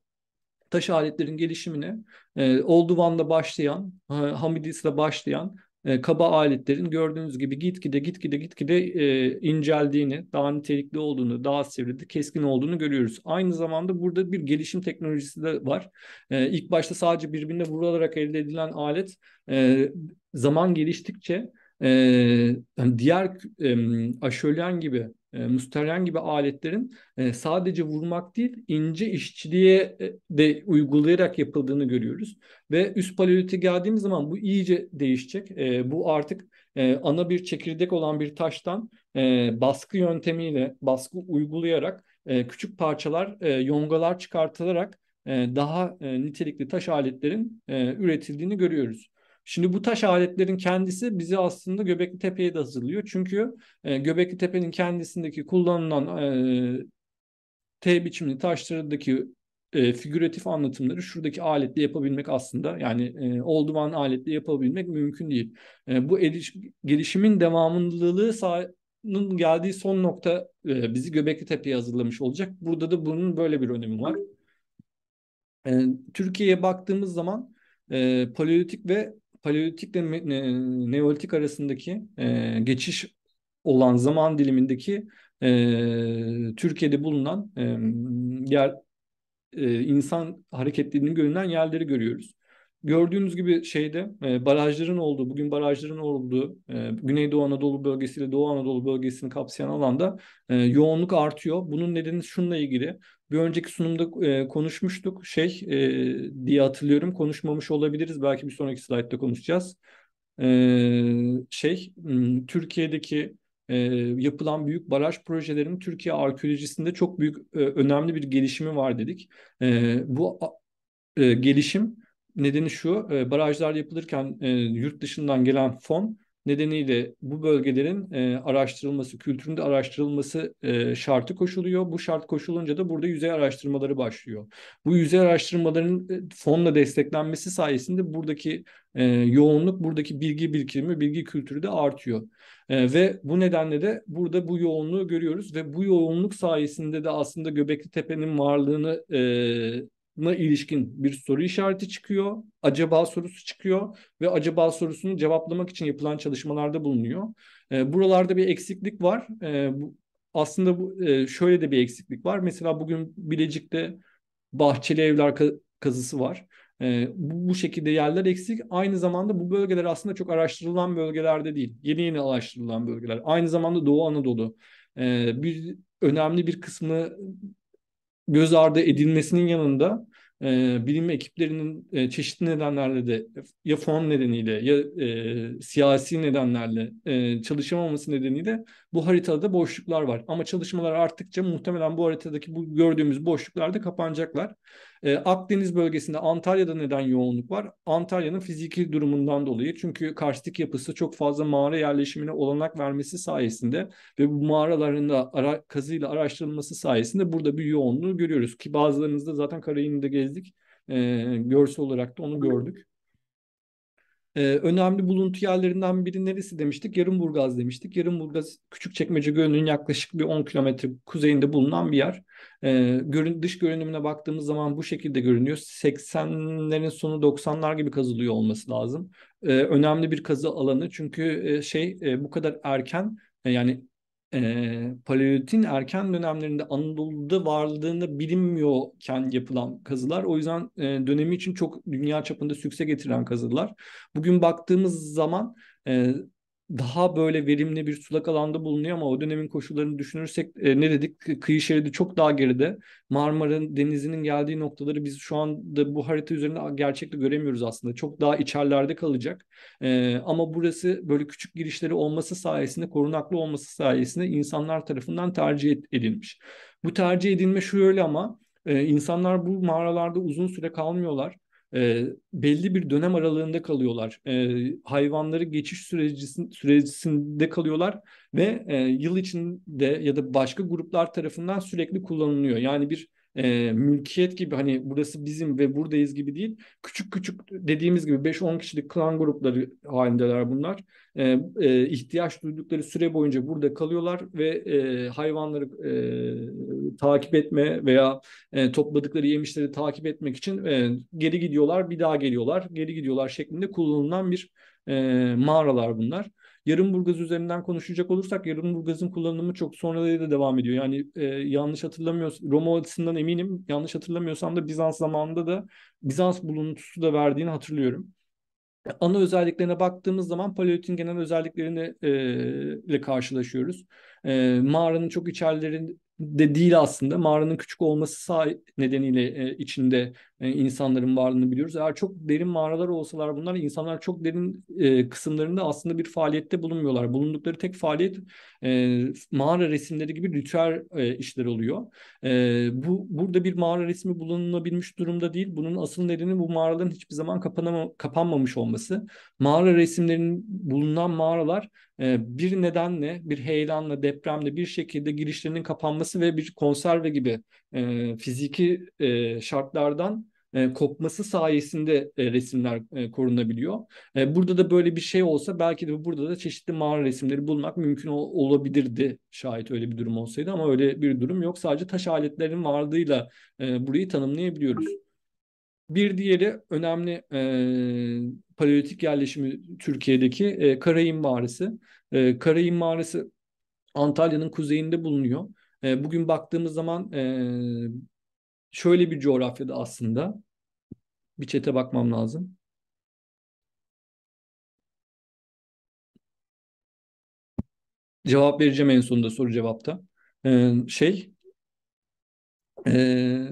taş aletlerin gelişimine e, Old başlayan, e, Hamidis'le başlayan e, kaba aletlerin gördüğünüz gibi gitgide gitgide gitgide e, inceldiğini, daha nitelikli olduğunu, daha sivri, keskin olduğunu görüyoruz. Aynı zamanda burada bir gelişim teknolojisi de var. E, ilk başta sadece birbirine vurularak elde edilen alet e, zaman geliştikçe e, diğer e, aşölyen gibi e, müsteryen gibi aletlerin e, sadece vurmak değil ince işçiliğe e, de uygulayarak yapıldığını görüyoruz. Ve üst paleolite geldiğimiz zaman bu iyice değişecek. E, bu artık e, ana bir çekirdek olan bir taştan e, baskı yöntemiyle baskı uygulayarak e, küçük parçalar e, yongalar çıkartılarak e, daha e, nitelikli taş aletlerin e, üretildiğini görüyoruz. Şimdi bu taş aletlerin kendisi bizi aslında Göbekli Tepe'ye de hazırlıyor. Çünkü e, Göbekli Tepe'nin kendisindeki kullanılan e, T biçimli taşlarındaki e, figüratif anlatımları şuradaki aletle yapabilmek aslında yani e, olduman aletle yapabilmek mümkün değil. E, bu ediş, gelişimin devamlılığı sahanın geldiği son nokta e, bizi Göbekli Tepe'ye hazırlamış olacak. Burada da bunun böyle bir önemi var. E, Türkiye'ye baktığımız zaman e, paleolitik ve paleolitikle neolitik arasındaki e, geçiş olan zaman dilimindeki e, Türkiye'de bulunan e, yer e, insan hareketliliğinin görünen yerleri görüyoruz. Gördüğünüz gibi şeyde e, barajların olduğu, bugün barajların olduğu e, Güneydoğu Anadolu bölgesiyle Doğu Anadolu bölgesini kapsayan alanda e, yoğunluk artıyor. Bunun nedeni şununla ilgili. Bir önceki sunumda e, konuşmuştuk şey e, diye hatırlıyorum. Konuşmamış olabiliriz. Belki bir sonraki slaytta konuşacağız. E, şey Türkiye'deki e, yapılan büyük baraj projelerinin Türkiye arkeolojisinde çok büyük e, önemli bir gelişimi var dedik. E, bu e, gelişim Nedeni şu, e, barajlar yapılırken e, yurt dışından gelen fon nedeniyle bu bölgelerin e, araştırılması, kültüründe araştırılması e, şartı koşuluyor. Bu şart koşulunca da burada yüzey araştırmaları başlıyor. Bu yüzey araştırmaların e, fonla desteklenmesi sayesinde buradaki e, yoğunluk, buradaki bilgi birikimi, bilgi kültürü de artıyor. E, ve bu nedenle de burada bu yoğunluğu görüyoruz ve bu yoğunluk sayesinde de aslında Göbekli Tepe'nin varlığını e, mı ilişkin bir soru işareti çıkıyor. Acaba sorusu çıkıyor ve acaba sorusunu cevaplamak için yapılan çalışmalarda bulunuyor. E, buralarda bir eksiklik var. E, bu, aslında bu e, şöyle de bir eksiklik var. Mesela bugün Bilecik'te bahçeli evler kazısı var. E, bu, bu şekilde yerler eksik. Aynı zamanda bu bölgeler aslında çok araştırılan bölgelerde değil. Yeni yeni araştırılan bölgeler. Aynı zamanda Doğu Anadolu e, bir önemli bir kısmı göz ardı edilmesinin yanında e, bilim ekiplerinin e, çeşitli nedenlerle de ya form nedeniyle ya e, siyasi nedenlerle e, çalışamaması nedeniyle bu haritada boşluklar var. Ama çalışmalar arttıkça muhtemelen bu haritadaki bu gördüğümüz boşluklar da kapanacaklar. E, Akdeniz bölgesinde Antalya'da neden yoğunluk var? Antalya'nın fiziki durumundan dolayı. Çünkü karstik yapısı çok fazla mağara yerleşimine olanak vermesi sayesinde ve bu mağaraların da ara, kazıyla araştırılması sayesinde burada bir yoğunluğu görüyoruz. Ki bazılarınızda zaten Karayin'de gezdik. E, görsel olarak da onu gördük. Ee, önemli buluntu yerlerinden biri neresi demiştik? Yarımburgaz demiştik. Yarımburgaz Küçükçekmece Gölü'nün yaklaşık bir 10 kilometre kuzeyinde bulunan bir yer. Ee, görün, dış görünümüne baktığımız zaman bu şekilde görünüyor. 80'lerin sonu 90'lar gibi kazılıyor olması lazım. Ee, önemli bir kazı alanı çünkü e, şey e, bu kadar erken e, yani e, paleolitin erken dönemlerinde Anadolu'da varlığını bilinmiyorken yapılan kazılar. O yüzden e, dönemi için çok dünya çapında sükse getiren kazılar. Bugün baktığımız zaman e, daha böyle verimli bir sulak alanda bulunuyor ama o dönemin koşullarını düşünürsek e, ne dedik kıyı şeridi çok daha geride. Marmara'nın denizinin geldiği noktaları biz şu anda bu harita üzerinde gerçekte göremiyoruz aslında. Çok daha içerlerde kalacak. E, ama burası böyle küçük girişleri olması sayesinde korunaklı olması sayesinde insanlar tarafından tercih edilmiş. Bu tercih edilme şu öyle ama e, insanlar bu mağaralarda uzun süre kalmıyorlar e, belli bir dönem aralığında kalıyorlar. E, hayvanları geçiş sürecinde kalıyorlar ve e, yıl içinde ya da başka gruplar tarafından sürekli kullanılıyor. Yani bir e, mülkiyet gibi hani burası bizim ve buradayız gibi değil. Küçük küçük dediğimiz gibi 5-10 kişilik klan grupları halindeler bunlar. E, e, ihtiyaç duydukları süre boyunca burada kalıyorlar ve e, hayvanları e, takip etme veya e, topladıkları yemişleri takip etmek için e, geri gidiyorlar, bir daha geliyorlar, geri gidiyorlar şeklinde kullanılan bir e, mağaralar bunlar. Yarımburgaz üzerinden konuşacak olursak Yarımburgaz'ın kullanımı çok sonraları da devam ediyor. Yani e, yanlış hatırlamıyorsam Roma açısından eminim. Yanlış hatırlamıyorsam da Bizans zamanında da Bizans buluntusu da verdiğini hatırlıyorum. Ana özelliklerine baktığımız zaman Paleolit'in genel özelliklerini e, ile karşılaşıyoruz. E, mağaranın çok içerilerinde de değil aslında. Mağaranın küçük olması nedeniyle e, içinde e, insanların varlığını biliyoruz. Eğer çok derin mağaralar olsalar bunlar insanlar çok derin e, kısımlarında aslında bir faaliyette bulunmuyorlar. Bulundukları tek faaliyet e, mağara resimleri gibi ritüel e, işler oluyor. E, bu burada bir mağara resmi bulunulabilmiş durumda değil. Bunun asıl nedeni bu mağaraların hiçbir zaman kapanama, kapanmamış olması. Mağara resimlerinin bulunan mağaralar e, bir nedenle, bir heyelanla, depremle bir şekilde girişlerinin kapanması ve bir konserve gibi e, fiziki e, şartlardan e, kopması sayesinde e, resimler e, korunabiliyor. E, burada da böyle bir şey olsa belki de burada da çeşitli mağara resimleri bulmak mümkün ol- olabilirdi şayet öyle bir durum olsaydı ama öyle bir durum yok. Sadece taş aletlerin varlığıyla e, burayı tanımlayabiliyoruz. Bir diğeri önemli e, paleolitik yerleşimi Türkiye'deki e, Karayim Mağarası. E, Karayim Mağarası Antalya'nın kuzeyinde bulunuyor. E, bugün baktığımız zaman e, şöyle bir coğrafyada aslında bir çete bakmam lazım. Cevap vereceğim en sonunda soru cevapta. Ee, şey ee,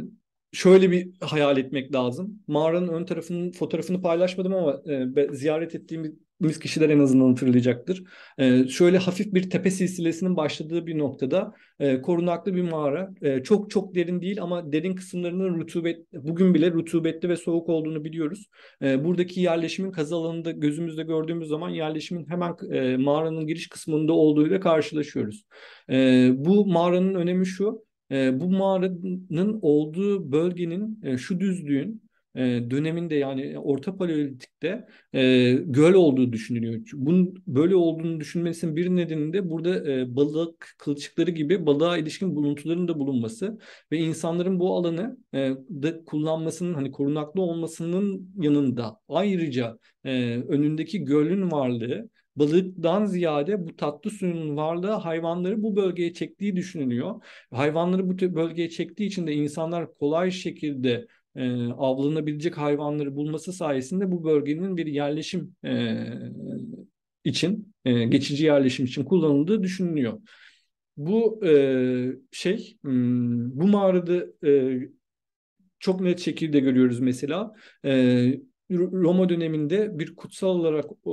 şöyle bir hayal etmek lazım. Mağaranın ön tarafının fotoğrafını paylaşmadım ama e, ziyaret ettiğim bildiğimiz kişiler en azından hatırlayacaktır. Ee, şöyle hafif bir tepe silsilesinin başladığı bir noktada e, korunaklı bir mağara. E, çok çok derin değil ama derin kısımlarının rutubet bugün bile rutubetli ve soğuk olduğunu biliyoruz. E, buradaki yerleşimin kazı alanında gözümüzde gördüğümüz zaman yerleşimin hemen e, mağaranın giriş kısmında olduğuyla karşılaşıyoruz. E, bu mağaranın önemi şu. E, bu mağaranın olduğu bölgenin e, şu düzlüğün e, döneminde yani Orta Paleolitik'te e, göl olduğu düşünülüyor. Bunun böyle olduğunu düşünmesinin bir nedeni de burada e, balık kılçıkları gibi balığa ilişkin buluntuların da bulunması ve insanların bu alanı e, da kullanmasının hani korunaklı olmasının yanında ayrıca e, önündeki gölün varlığı balıktan ziyade bu tatlı suyun varlığı hayvanları bu bölgeye çektiği düşünülüyor. Hayvanları bu bölgeye çektiği için de insanlar kolay şekilde e, avlanabilecek hayvanları bulması sayesinde bu bölgenin bir yerleşim e, için, e, geçici yerleşim için kullanıldığı düşünülüyor. Bu e, şey, hmm, bu mağarada e, çok net şekilde görüyoruz mesela. E, Roma döneminde bir kutsal olarak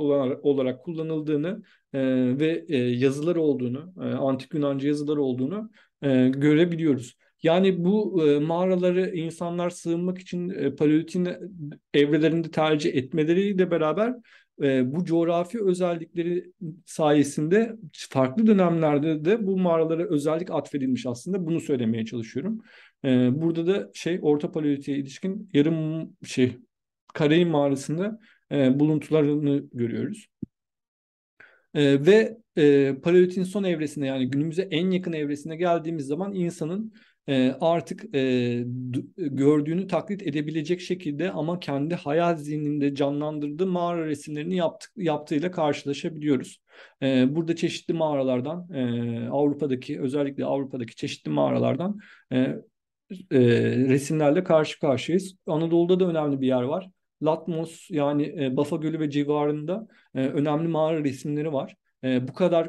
olarak kullanıldığını e, ve e, yazılar olduğunu, e, antik Yunanca yazılar olduğunu e, görebiliyoruz. Yani bu e, mağaraları insanlar sığınmak için e, paleolitin evrelerinde tercih etmeleriyle beraber e, bu coğrafi özellikleri sayesinde farklı dönemlerde de bu mağaralara özellik atfedilmiş aslında. Bunu söylemeye çalışıyorum. E, burada da şey Orta paleolitiye ilişkin yarım şey Karayın mağarasında e, buluntularını görüyoruz. E, ve e, Paleolit'in son evresine yani günümüze en yakın evresine geldiğimiz zaman insanın e, artık e, gördüğünü taklit edebilecek şekilde ama kendi hayal zihninde canlandırdığı mağara resimlerini yaptık, yaptığıyla karşılaşabiliyoruz. E, burada çeşitli mağaralardan e, Avrupa'daki özellikle Avrupa'daki çeşitli mağaralardan e, e, resimlerle karşı karşıyayız. Anadolu'da da önemli bir yer var. Latmos yani e, Bafa Gölü ve civarında e, önemli mağara resimleri var. E, bu kadar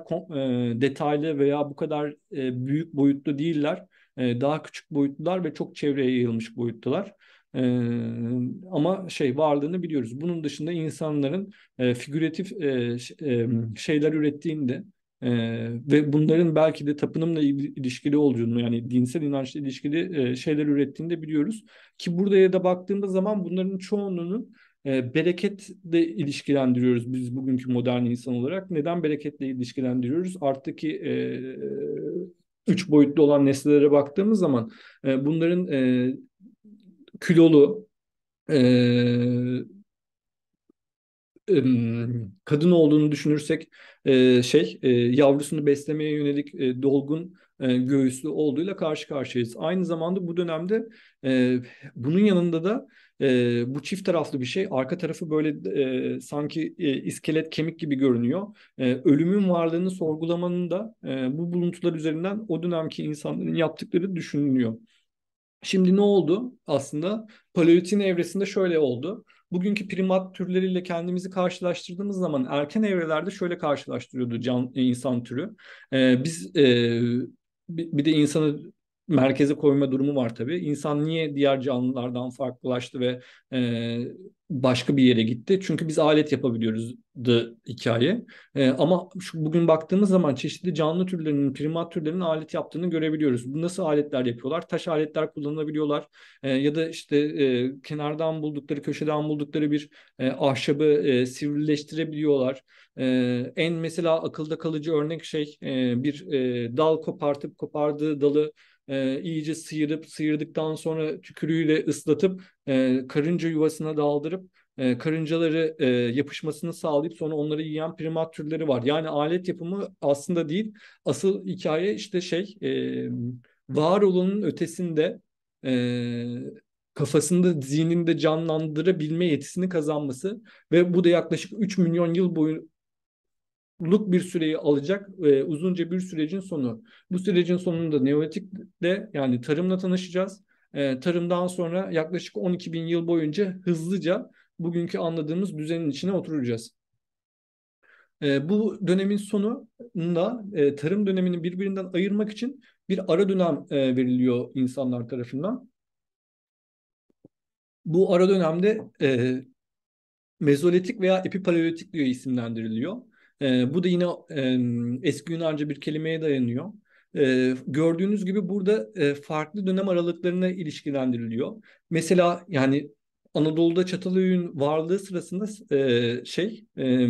e, detaylı veya bu kadar e, büyük boyutlu değiller ee, daha küçük boyutlular ve çok çevreye yayılmış boyutlular. Ee, ama şey varlığını biliyoruz. Bunun dışında insanların e, figüratif e, e, şeyler ürettiğinde e, ve bunların belki de tapınımla ilişkili olduğunu yani dinsel inançla ilişkili şeyler ürettiğini de biliyoruz. Ki buraya da baktığımız zaman bunların çoğunluğunun bereketle ilişkilendiriyoruz biz bugünkü modern insan olarak. Neden bereketle ilişkilendiriyoruz? Arttaki e, üç boyutlu olan nesnelere baktığımız zaman e, bunların e, kilolu e, kadın olduğunu düşünürsek e, şey e, yavrusunu beslemeye yönelik e, dolgun göğüslü olduğuyla karşı karşıyayız. Aynı zamanda bu dönemde bunun yanında da e, bu çift taraflı bir şey. Arka tarafı böyle e, sanki e, iskelet kemik gibi görünüyor. E, ölümün varlığını sorgulamanın da e, bu buluntular üzerinden o dönemki insanların yaptıkları düşünülüyor. Şimdi ne oldu aslında? Paleolitin evresinde şöyle oldu. Bugünkü primat türleriyle kendimizi karşılaştırdığımız zaman erken evrelerde şöyle karşılaştırıyordu can insan türü. Ee, biz e, bir de insanı merkeze koyma durumu var tabii. İnsan niye diğer canlılardan farklılaştı ve e, başka bir yere gitti? Çünkü biz alet yapabiliyoruzdu hikaye. E, ama şu, bugün baktığımız zaman çeşitli canlı türlerinin, primat türlerinin alet yaptığını görebiliyoruz. Bu Nasıl aletler yapıyorlar? Taş aletler kullanabiliyorlar. E, ya da işte e, kenardan buldukları, köşeden buldukları bir e, ahşabı e, sivrileştirebiliyorlar. Ee, en mesela akılda kalıcı örnek şey e, bir e, dal kopartıp kopardığı dalı e, iyice sıyırıp sıyırdıktan sonra tükürüğüyle ıslatıp e, karınca yuvasına daldırıp e, karıncaları e, yapışmasını sağlayıp sonra onları yiyen primat türleri var. Yani alet yapımı aslında değil asıl hikaye işte şey e, var ötesinde e, kafasında zihninde canlandırabilme yetisini kazanması ve bu da yaklaşık 3 milyon yıl boyu luk bir süreyi alacak e, uzunca bir sürecin sonu. Bu sürecin sonunda Neolitik'te yani tarımla tanışacağız. E, tarımdan sonra yaklaşık 12 bin yıl boyunca hızlıca bugünkü anladığımız düzenin içine oturacağız. E, bu dönemin sonunda e, tarım dönemini birbirinden ayırmak için bir ara dönem e, veriliyor insanlar tarafından. Bu ara dönemde e, mezolitik veya epipaleolitik diye isimlendiriliyor. E, bu da yine e, eski Yunanca bir kelimeye dayanıyor. E, gördüğünüz gibi burada e, farklı dönem aralıklarına ilişkilendiriliyor. Mesela yani Anadolu'da Çatalhöyük'ün varlığı sırasında e, şey e,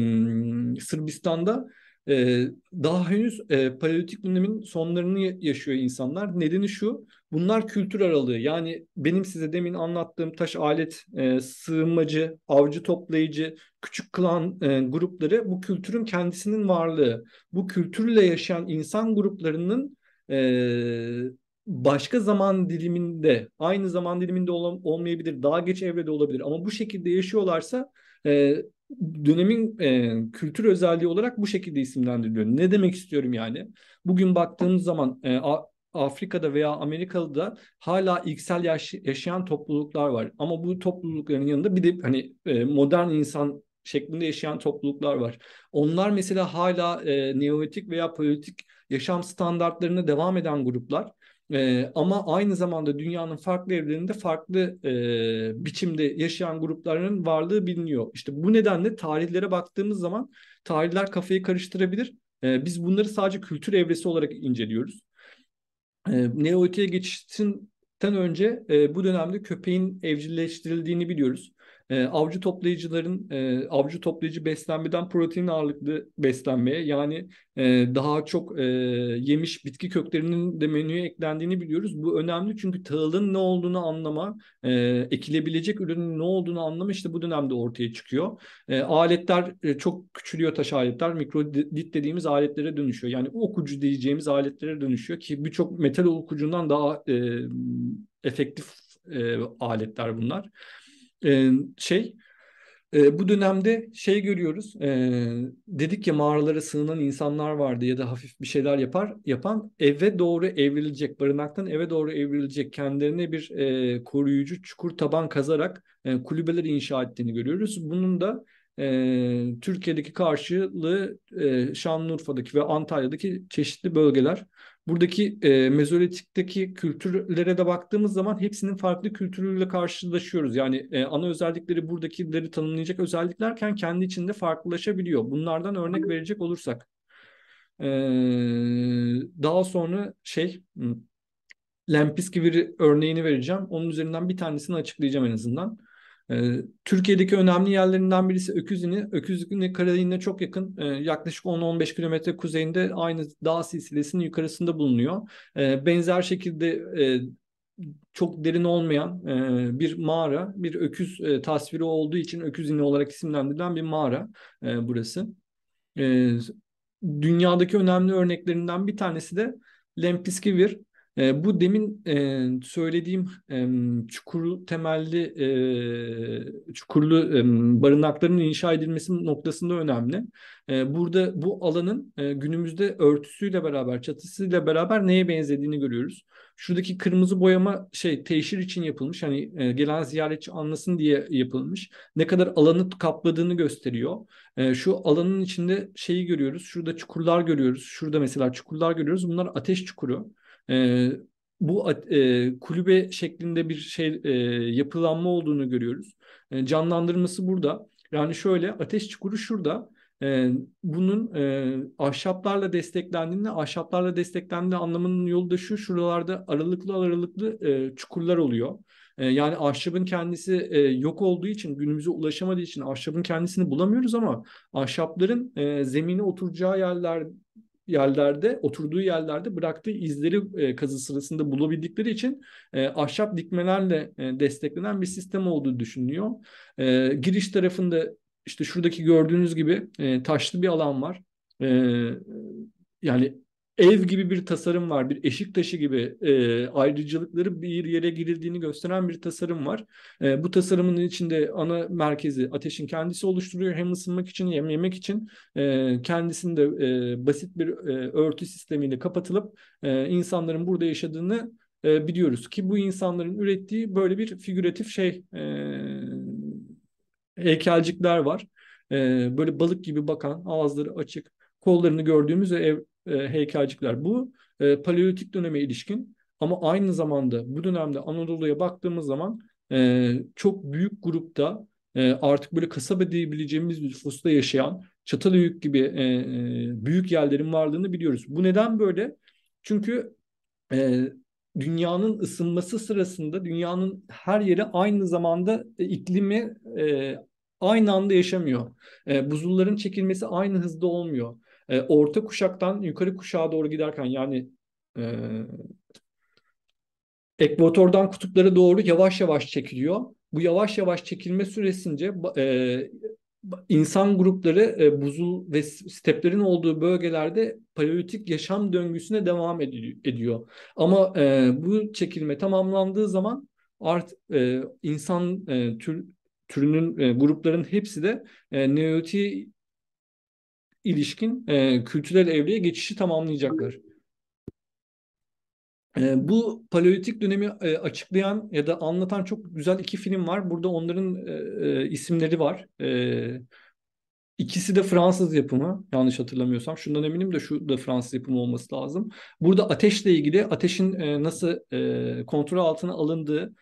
Sırbistan'da ee, daha henüz e, paleolitik dönemin sonlarını yaşıyor insanlar. Nedeni şu, bunlar kültür aralığı. Yani benim size demin anlattığım taş alet, e, sığınmacı, avcı toplayıcı, küçük klan e, grupları bu kültürün kendisinin varlığı. Bu kültürle yaşayan insan gruplarının e, başka zaman diliminde, aynı zaman diliminde ol olmayabilir, daha geç evrede olabilir. Ama bu şekilde yaşıyorlarsa... E, dönemin e, kültür özelliği olarak bu şekilde isimlendiriliyor. Ne demek istiyorum yani? Bugün baktığımız zaman e, Afrika'da veya Amerika'da hala iksel yaş- yaşayan topluluklar var. Ama bu toplulukların yanında bir de hani e, modern insan şeklinde yaşayan topluluklar var. Onlar mesela hala e, neolitik veya politik yaşam standartlarına devam eden gruplar e, ama aynı zamanda dünyanın farklı evlerinde farklı e, biçimde yaşayan grupların varlığı biliniyor. İşte bu nedenle tarihlere baktığımız zaman tarihler kafayı karıştırabilir. E, biz bunları sadece kültür evresi olarak inceliyoruz. E, ee, Neolitik'e geçişten önce e, bu dönemde köpeğin evcilleştirildiğini biliyoruz e, avcı toplayıcıların e, avcı toplayıcı beslenmeden protein ağırlıklı beslenmeye yani e, daha çok e, yemiş bitki köklerinin de menüye eklendiğini biliyoruz. Bu önemli çünkü tahılın ne olduğunu anlama, e, ekilebilecek ürünün ne olduğunu anlama işte bu dönemde ortaya çıkıyor. E, aletler e, çok küçülüyor taş aletler, mikrodit dediğimiz aletlere dönüşüyor. Yani okucu diyeceğimiz aletlere dönüşüyor ki birçok metal okucundan daha e, efektif e, aletler bunlar e, şey e, bu dönemde şey görüyoruz. E, dedik ya mağaralara sığınan insanlar vardı ya da hafif bir şeyler yapar yapan eve doğru evrilecek, barınaktan eve doğru evrilecek kendilerine bir e, koruyucu çukur taban kazarak e, kulübeler inşa ettiğini görüyoruz. Bunun da e, Türkiye'deki karşılığı e, Şanlıurfa'daki ve Antalya'daki çeşitli bölgeler Buradaki e, Mezolitik'teki kültürlere de baktığımız zaman hepsinin farklı kültürüyle karşılaşıyoruz. Yani e, ana özellikleri buradakileri tanımlayacak özelliklerken kendi içinde farklılaşabiliyor. Bunlardan örnek verecek olursak. E, daha sonra şey hmm, Lempiski bir örneğini vereceğim. Onun üzerinden bir tanesini açıklayacağım en azından. Ee, Türkiye'deki önemli yerlerinden birisi Öküzini. Öküzini Karayin'e çok yakın e, yaklaşık 10-15 kilometre kuzeyinde aynı dağ silsilesinin yukarısında bulunuyor. Ee, benzer şekilde e, çok derin olmayan e, bir mağara, bir öküz e, tasviri olduğu için Öküzini olarak isimlendirilen bir mağara burası. Ee, dünyadaki önemli örneklerinden bir tanesi de Lempiskivir e, bu demin e, söylediğim e, çukur temelli e, çukurlu e, barınakların inşa edilmesi noktasında önemli. E, burada bu alanın e, günümüzde örtüsüyle beraber, çatısıyla beraber neye benzediğini görüyoruz. Şuradaki kırmızı boyama şey teşhir için yapılmış. Hani e, gelen ziyaretçi anlasın diye yapılmış. Ne kadar alanı kapladığını gösteriyor. E, şu alanın içinde şeyi görüyoruz. Şurada çukurlar görüyoruz. Şurada mesela çukurlar görüyoruz. Bunlar ateş çukuru. E, bu e, kulübe şeklinde bir şey e, yapılanma olduğunu görüyoruz. E, canlandırması burada. Yani şöyle ateş çukuru şurada. E, bunun e, ahşaplarla desteklendiğinde ahşaplarla desteklendiği anlamının yolu da şu şuralarda aralıklı aralıklı e, çukurlar oluyor. E, yani ahşabın kendisi e, yok olduğu için günümüze ulaşamadığı için ahşabın kendisini bulamıyoruz ama ahşapların e, zemine oturacağı yerler yerlerde, oturduğu yerlerde bıraktığı izleri e, kazı sırasında bulabildikleri için e, ahşap dikmelerle e, desteklenen bir sistem olduğu düşünülüyor. E, giriş tarafında işte şuradaki gördüğünüz gibi e, taşlı bir alan var. E, yani ev gibi bir tasarım var. Bir eşik taşı gibi e, ayrıcalıkları bir yere girildiğini gösteren bir tasarım var. E, bu tasarımın içinde ana merkezi ateşin kendisi oluşturuyor. Hem ısınmak için hem yemek için e, kendisini e, basit bir e, örtü sistemiyle kapatılıp e, insanların burada yaşadığını e, biliyoruz ki bu insanların ürettiği böyle bir figüratif şey e, heykelcikler var. E, böyle balık gibi bakan, ağızları açık, kollarını gördüğümüz ve ev, e, heykelcikler. Bu e, paleolitik döneme ilişkin ama aynı zamanda bu dönemde Anadolu'ya baktığımız zaman e, çok büyük grupta e, artık böyle kasaba diyebileceğimiz nüfusta yaşayan Çatalhöyük gibi e, e, büyük yerlerin varlığını biliyoruz. Bu neden böyle? Çünkü e, dünyanın ısınması sırasında dünyanın her yeri aynı zamanda e, iklimi e, aynı anda yaşamıyor. E, buzulların çekilmesi aynı hızda olmuyor. E, orta kuşaktan yukarı kuşağa doğru giderken yani e, ekvatordan kutuplara doğru yavaş yavaş çekiliyor. Bu yavaş yavaş çekilme süresince e, insan grupları e, buzul ve steplerin olduğu bölgelerde paleolitik yaşam döngüsüne devam ediyor. Ama e, bu çekilme tamamlandığı zaman art e, insan e, tür türünün e, grupların hepsi de e, Neolitik ilişkin e, kültürel evreye geçişi tamamlayacaklar. E, bu paleolitik dönemi e, açıklayan ya da anlatan çok güzel iki film var. Burada onların e, e, isimleri var. E, İkisi de Fransız yapımı yanlış hatırlamıyorsam. Şundan eminim de şu da Fransız yapımı olması lazım. Burada ateşle ilgili ateşin e, nasıl e, kontrol altına alındığı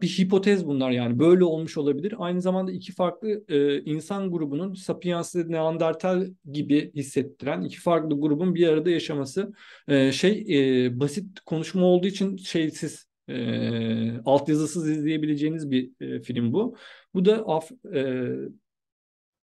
bir hipotez bunlar yani böyle olmuş olabilir. Aynı zamanda iki farklı e, insan grubunun Sapiens ve Neandertal gibi hissettiren iki farklı grubun bir arada yaşaması e, şey e, basit konuşma olduğu için şeysiz e, altyazısız izleyebileceğiniz bir e, film bu. Bu da Af e,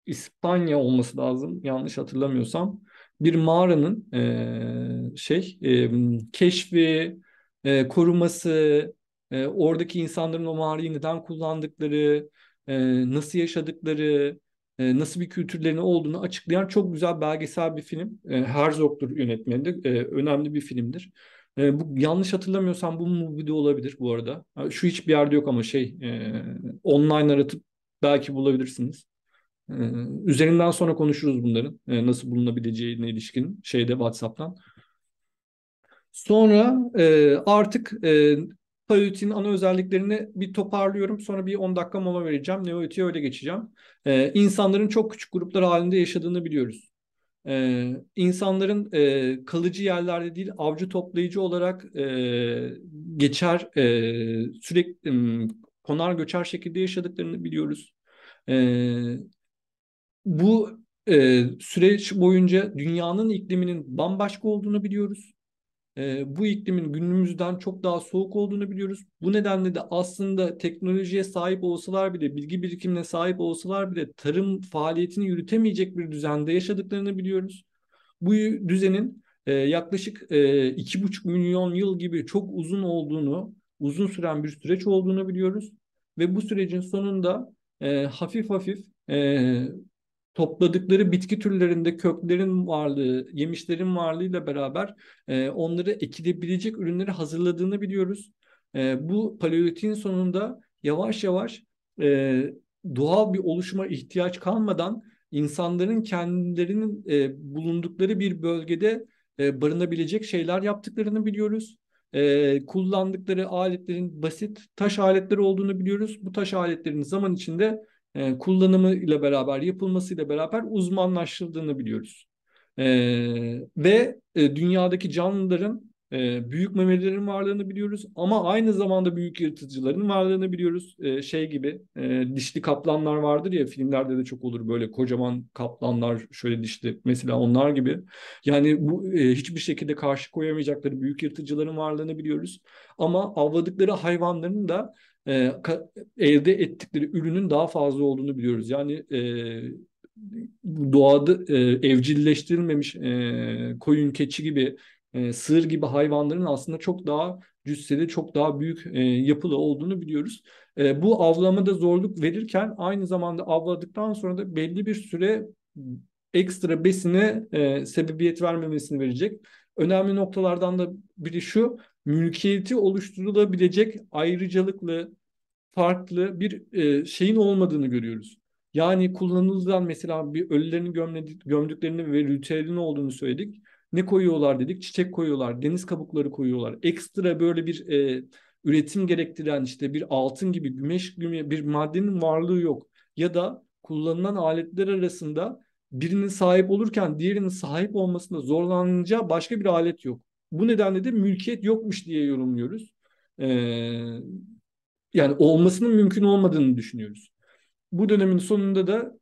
İspanya olması lazım yanlış hatırlamıyorsam. Bir mağaranın e, şey e, keşfi, e, koruması, e, oradaki insanların o mağarayı neden kullandıkları, e, nasıl yaşadıkları, e, nasıl bir kültürlerinin olduğunu açıklayan çok güzel belgesel bir film. E, Herzog'dur yönetmeninde, e, önemli bir filmdir. E, bu yanlış hatırlamıyorsam bu video olabilir bu arada. Şu hiçbir yerde yok ama şey e, online aratıp belki bulabilirsiniz. E, üzerinden sonra konuşuruz bunların e, nasıl bulunabileceğine ilişkin şeyde WhatsApp'tan. Sonra e, artık e, Paleotin ana özelliklerini bir toparlıyorum. Sonra bir 10 dakika mola vereceğim. Neolitik'e öyle geçeceğim. Ee, insanların çok küçük gruplar halinde yaşadığını biliyoruz. Ee, insanların e, kalıcı yerlerde değil avcı toplayıcı olarak e, geçer e, sürekli e, konar göçer şekilde yaşadıklarını biliyoruz. E, bu e, süreç boyunca dünyanın ikliminin bambaşka olduğunu biliyoruz e, bu iklimin günümüzden çok daha soğuk olduğunu biliyoruz. Bu nedenle de aslında teknolojiye sahip olsalar bile, bilgi birikimine sahip olsalar bile tarım faaliyetini yürütemeyecek bir düzende yaşadıklarını biliyoruz. Bu düzenin e, yaklaşık iki e, buçuk milyon yıl gibi çok uzun olduğunu, uzun süren bir süreç olduğunu biliyoruz. Ve bu sürecin sonunda e, hafif hafif e, topladıkları bitki türlerinde köklerin varlığı, yemişlerin varlığıyla beraber e, onları ekilebilecek ürünleri hazırladığını biliyoruz. E, bu paleolitin sonunda yavaş yavaş e, doğal bir oluşuma ihtiyaç kalmadan insanların kendilerinin e, bulundukları bir bölgede e, barınabilecek şeyler yaptıklarını biliyoruz. E, kullandıkları aletlerin basit taş aletleri olduğunu biliyoruz. Bu taş aletlerin zaman içinde ee, Kullanımı ile beraber yapılması ile beraber uzmanlaştırdığını biliyoruz. Ee, ve e, dünyadaki canlıların e, büyük memelilerin varlığını biliyoruz ama aynı zamanda büyük yırtıcıların varlığını biliyoruz. Ee, şey gibi e, dişli kaplanlar vardır ya filmlerde de çok olur böyle kocaman kaplanlar şöyle dişli mesela onlar gibi. Yani bu hiçbir şekilde karşı koyamayacakları büyük yırtıcıların varlığını biliyoruz ama avladıkları hayvanların da e, elde ettikleri ürünün daha fazla olduğunu biliyoruz. Yani e, doğada e, evcilleştirilmemiş e, koyun, keçi gibi, e, sığır gibi hayvanların aslında çok daha cüsseli, çok daha büyük e, yapılı olduğunu biliyoruz. E, bu avlamada zorluk verirken aynı zamanda avladıktan sonra da belli bir süre ekstra besine e, sebebiyet vermemesini verecek. Önemli noktalardan da biri şu, mülkiyeti oluşturulabilecek ayrıcalıklı, farklı bir e, şeyin olmadığını görüyoruz. Yani kullanıldan mesela bir ölülerini gömledik, gömdüklerini ve ritüelini olduğunu söyledik. Ne koyuyorlar dedik? Çiçek koyuyorlar, deniz kabukları koyuyorlar. Ekstra böyle bir e, üretim gerektiren işte bir altın gibi, gümeş gibi bir maddenin varlığı yok. Ya da kullanılan aletler arasında birinin sahip olurken diğerinin sahip olmasında zorlanacağı başka bir alet yok. Bu nedenle de mülkiyet yokmuş diye yorumluyoruz. Ee, yani olmasının mümkün olmadığını düşünüyoruz. Bu dönemin sonunda da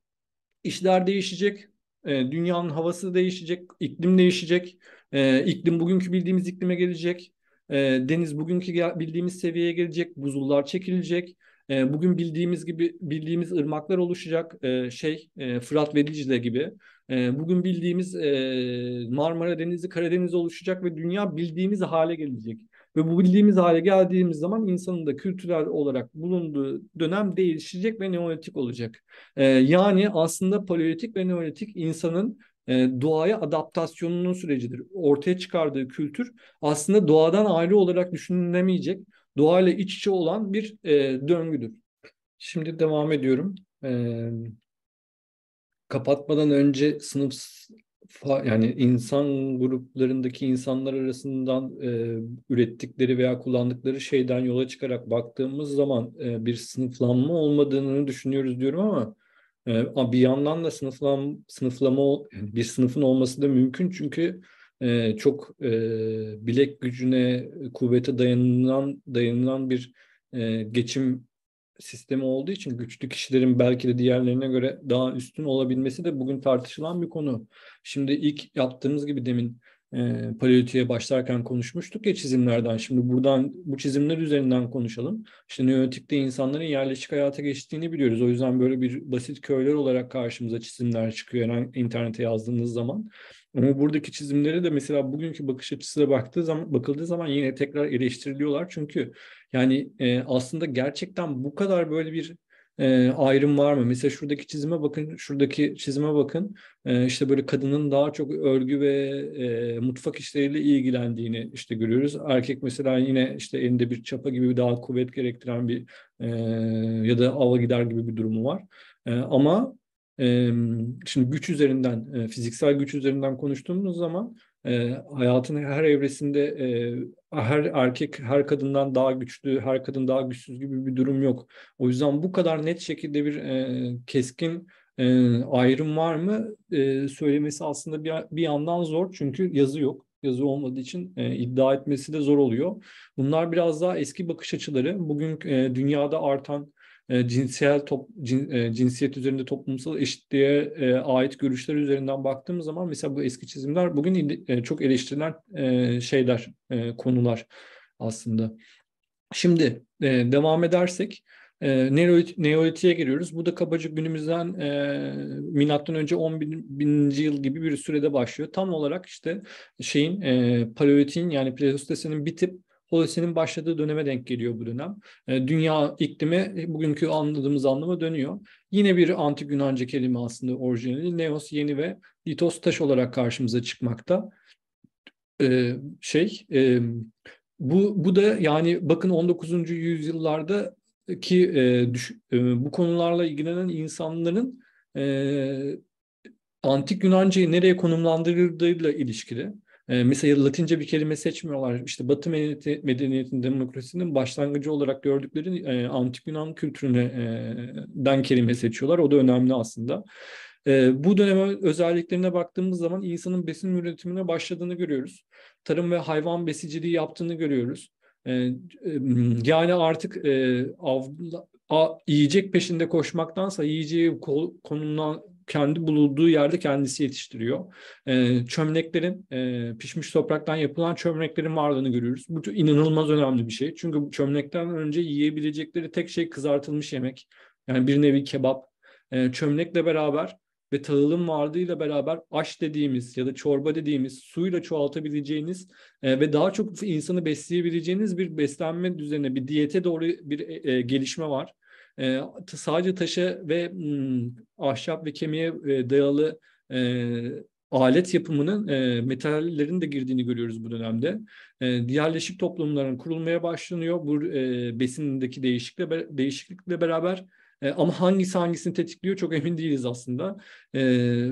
işler değişecek, e, dünyanın havası değişecek, iklim değişecek, e, iklim bugünkü bildiğimiz iklime gelecek, e, deniz bugünkü bildiğimiz seviyeye gelecek, buzullar çekilecek, e, bugün bildiğimiz gibi bildiğimiz ırmaklar oluşacak e, şey e, Fırat ve Dicle gibi. E, bugün bildiğimiz e, Marmara Denizi, Karadeniz oluşacak ve dünya bildiğimiz hale gelecek. Ve bu bildiğimiz hale geldiğimiz zaman insanın da kültürel olarak bulunduğu dönem değişecek ve neolitik olacak. E, yani aslında paleolitik ve neolitik insanın e, doğaya adaptasyonunun sürecidir. Ortaya çıkardığı kültür aslında doğadan ayrı olarak düşünülemeyecek doğayla iç içe olan bir e, döngüdür. Şimdi devam ediyorum. E, kapatmadan önce sınıf yani insan gruplarındaki insanlar arasından e, ürettikleri veya kullandıkları şeyden yola çıkarak baktığımız zaman e, bir sınıflanma olmadığını düşünüyoruz diyorum ama e, bir yandan da sınıflan, sınıflama bir sınıfın olması da mümkün çünkü e, çok e, bilek gücüne, kuvvete dayanılan, dayanılan bir e, geçim sistemi olduğu için güçlü kişilerin belki de diğerlerine göre daha üstün olabilmesi de bugün tartışılan bir konu. Şimdi ilk yaptığımız gibi demin e, paleolitiğe başlarken konuşmuştuk ya çizimlerden. Şimdi buradan bu çizimler üzerinden konuşalım. İşte Neolitik'te insanların yerleşik hayata geçtiğini biliyoruz. O yüzden böyle bir basit köyler olarak karşımıza çizimler çıkıyor yani internete yazdığınız zaman. Ama buradaki çizimleri de mesela bugünkü bakış açısına baktığı zaman bakıldığı zaman yine tekrar eleştiriliyorlar. Çünkü yani e, aslında gerçekten bu kadar böyle bir e, ayrım var mı? Mesela şuradaki çizime bakın, şuradaki çizime bakın. E, işte böyle kadının daha çok örgü ve e, mutfak işleriyle ilgilendiğini işte görüyoruz. Erkek mesela yine işte elinde bir çapa gibi daha kuvvet gerektiren bir e, ya da ava gider gibi bir durumu var. E, ama Şimdi güç üzerinden, fiziksel güç üzerinden konuştuğumuz zaman hayatın her evresinde her erkek her kadından daha güçlü, her kadın daha güçsüz gibi bir durum yok. O yüzden bu kadar net şekilde bir keskin ayrım var mı söylemesi aslında bir, bir yandan zor çünkü yazı yok yazı olmadığı için e, iddia etmesi de zor oluyor. Bunlar biraz daha eski bakış açıları. Bugün e, dünyada artan e, cinsel top, cin, e, cinsiyet üzerinde toplumsal eşitliğe e, ait görüşler üzerinden baktığımız zaman mesela bu eski çizimler bugün e, çok eleştirilen e, şeyler, e, konular aslında. Şimdi e, devam edersek e, Neolitik'e giriyoruz. Bu da kabaca günümüzden e, milattan önce 10 bin, bininci yıl gibi bir sürede başlıyor. Tam olarak işte şeyin e, paleolitin yani Pleistositen'in bitip Holosi'nin başladığı döneme denk geliyor bu dönem. E, dünya iklimi e, bugünkü anladığımız anlama dönüyor. Yine bir antik Yunanca kelime aslında orijinali. Neos yeni ve litos taş olarak karşımıza çıkmakta. E, şey e, bu, bu da yani bakın 19. yüzyıllarda ki e, e, bu konularla ilgilenen insanların e, antik Yunanca'yı nereye konumlandırıldığıyla ilişkili. E, mesela Latince bir kelime seçmiyorlar. İşte Batı medeniyeti, medeniyetinin demokrasinin başlangıcı olarak gördükleri e, antik Yunan kültürüne e, den kelime seçiyorlar. O da önemli aslında. E, bu döneme özelliklerine baktığımız zaman insanın besin üretimine başladığını görüyoruz. Tarım ve hayvan besiciliği yaptığını görüyoruz. E, e, yani artık e, avla, a, yiyecek peşinde koşmaktansa yiyeceği konumdan kendi bulunduğu yerde kendisi yetiştiriyor. E, çömleklerin, e, pişmiş topraktan yapılan çömleklerin varlığını görüyoruz. Bu inanılmaz önemli bir şey. Çünkü çömlekten önce yiyebilecekleri tek şey kızartılmış yemek. Yani bir nevi kebap. E, çömlekle beraber ve tahılın varlığıyla beraber aş dediğimiz ya da çorba dediğimiz suyla çoğaltabileceğiniz e, ve daha çok insanı besleyebileceğiniz bir beslenme düzenine, bir diyete doğru bir e, e gelişme var. E, sadece taşa ve m, hmm, ahşap ve kemiğe e, dayalı e, alet yapımının e, metallerin de girdiğini görüyoruz bu dönemde. E, yerleşik toplumların kurulmaya başlanıyor. Bu e, besindeki değişiklikle, değişiklikle beraber e, ama hangisi hangisini tetikliyor çok emin değiliz aslında. E,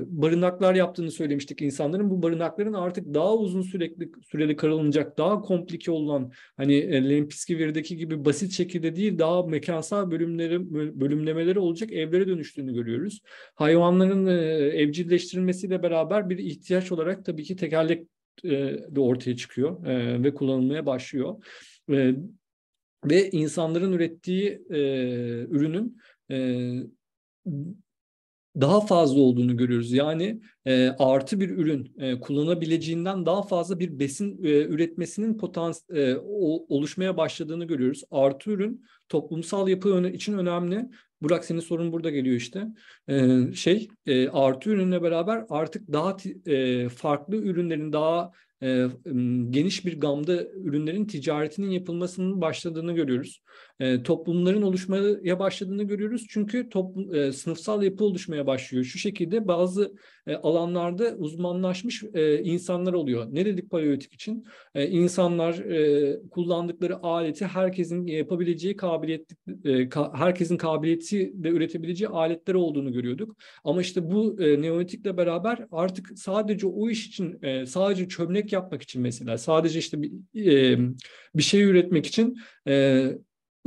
barınaklar yaptığını söylemiştik insanların. Bu barınakların artık daha uzun sürekli süreli karalınacak, daha komplike olan hani e, Lempiskivir'deki gibi basit şekilde değil daha mekansal bölümleri bölümlemeleri olacak evlere dönüştüğünü görüyoruz. Hayvanların e, evcilleştirilmesiyle beraber bir ihtiyaç olarak tabii ki tekerlek e, de ortaya çıkıyor e, ve kullanılmaya başlıyor. E, ve insanların ürettiği e, ürünün daha fazla olduğunu görüyoruz. Yani e, artı bir ürün e, kullanabileceğinden daha fazla bir besin e, üretmesinin potans e, o, oluşmaya başladığını görüyoruz. Artı ürün toplumsal yapı için önemli. Burak senin sorun burada geliyor işte. E, şey e, artı ürünle beraber artık daha e, farklı ürünlerin daha e, geniş bir gamda ürünlerin ticaretinin yapılmasının başladığını görüyoruz e, toplumların oluşmaya başladığını görüyoruz. Çünkü toplum, e, sınıfsal yapı oluşmaya başlıyor. Şu şekilde bazı e, alanlarda uzmanlaşmış e, insanlar oluyor. Ne dedik paleolitik için? E, insanlar e, kullandıkları aleti herkesin yapabileceği kabiliyet, e, ka, herkesin kabiliyetiyle üretebileceği aletler olduğunu görüyorduk. Ama işte bu e, neolitikle beraber artık sadece o iş için, e, sadece çömlek yapmak için mesela, sadece işte bir, e, bir şey üretmek için e,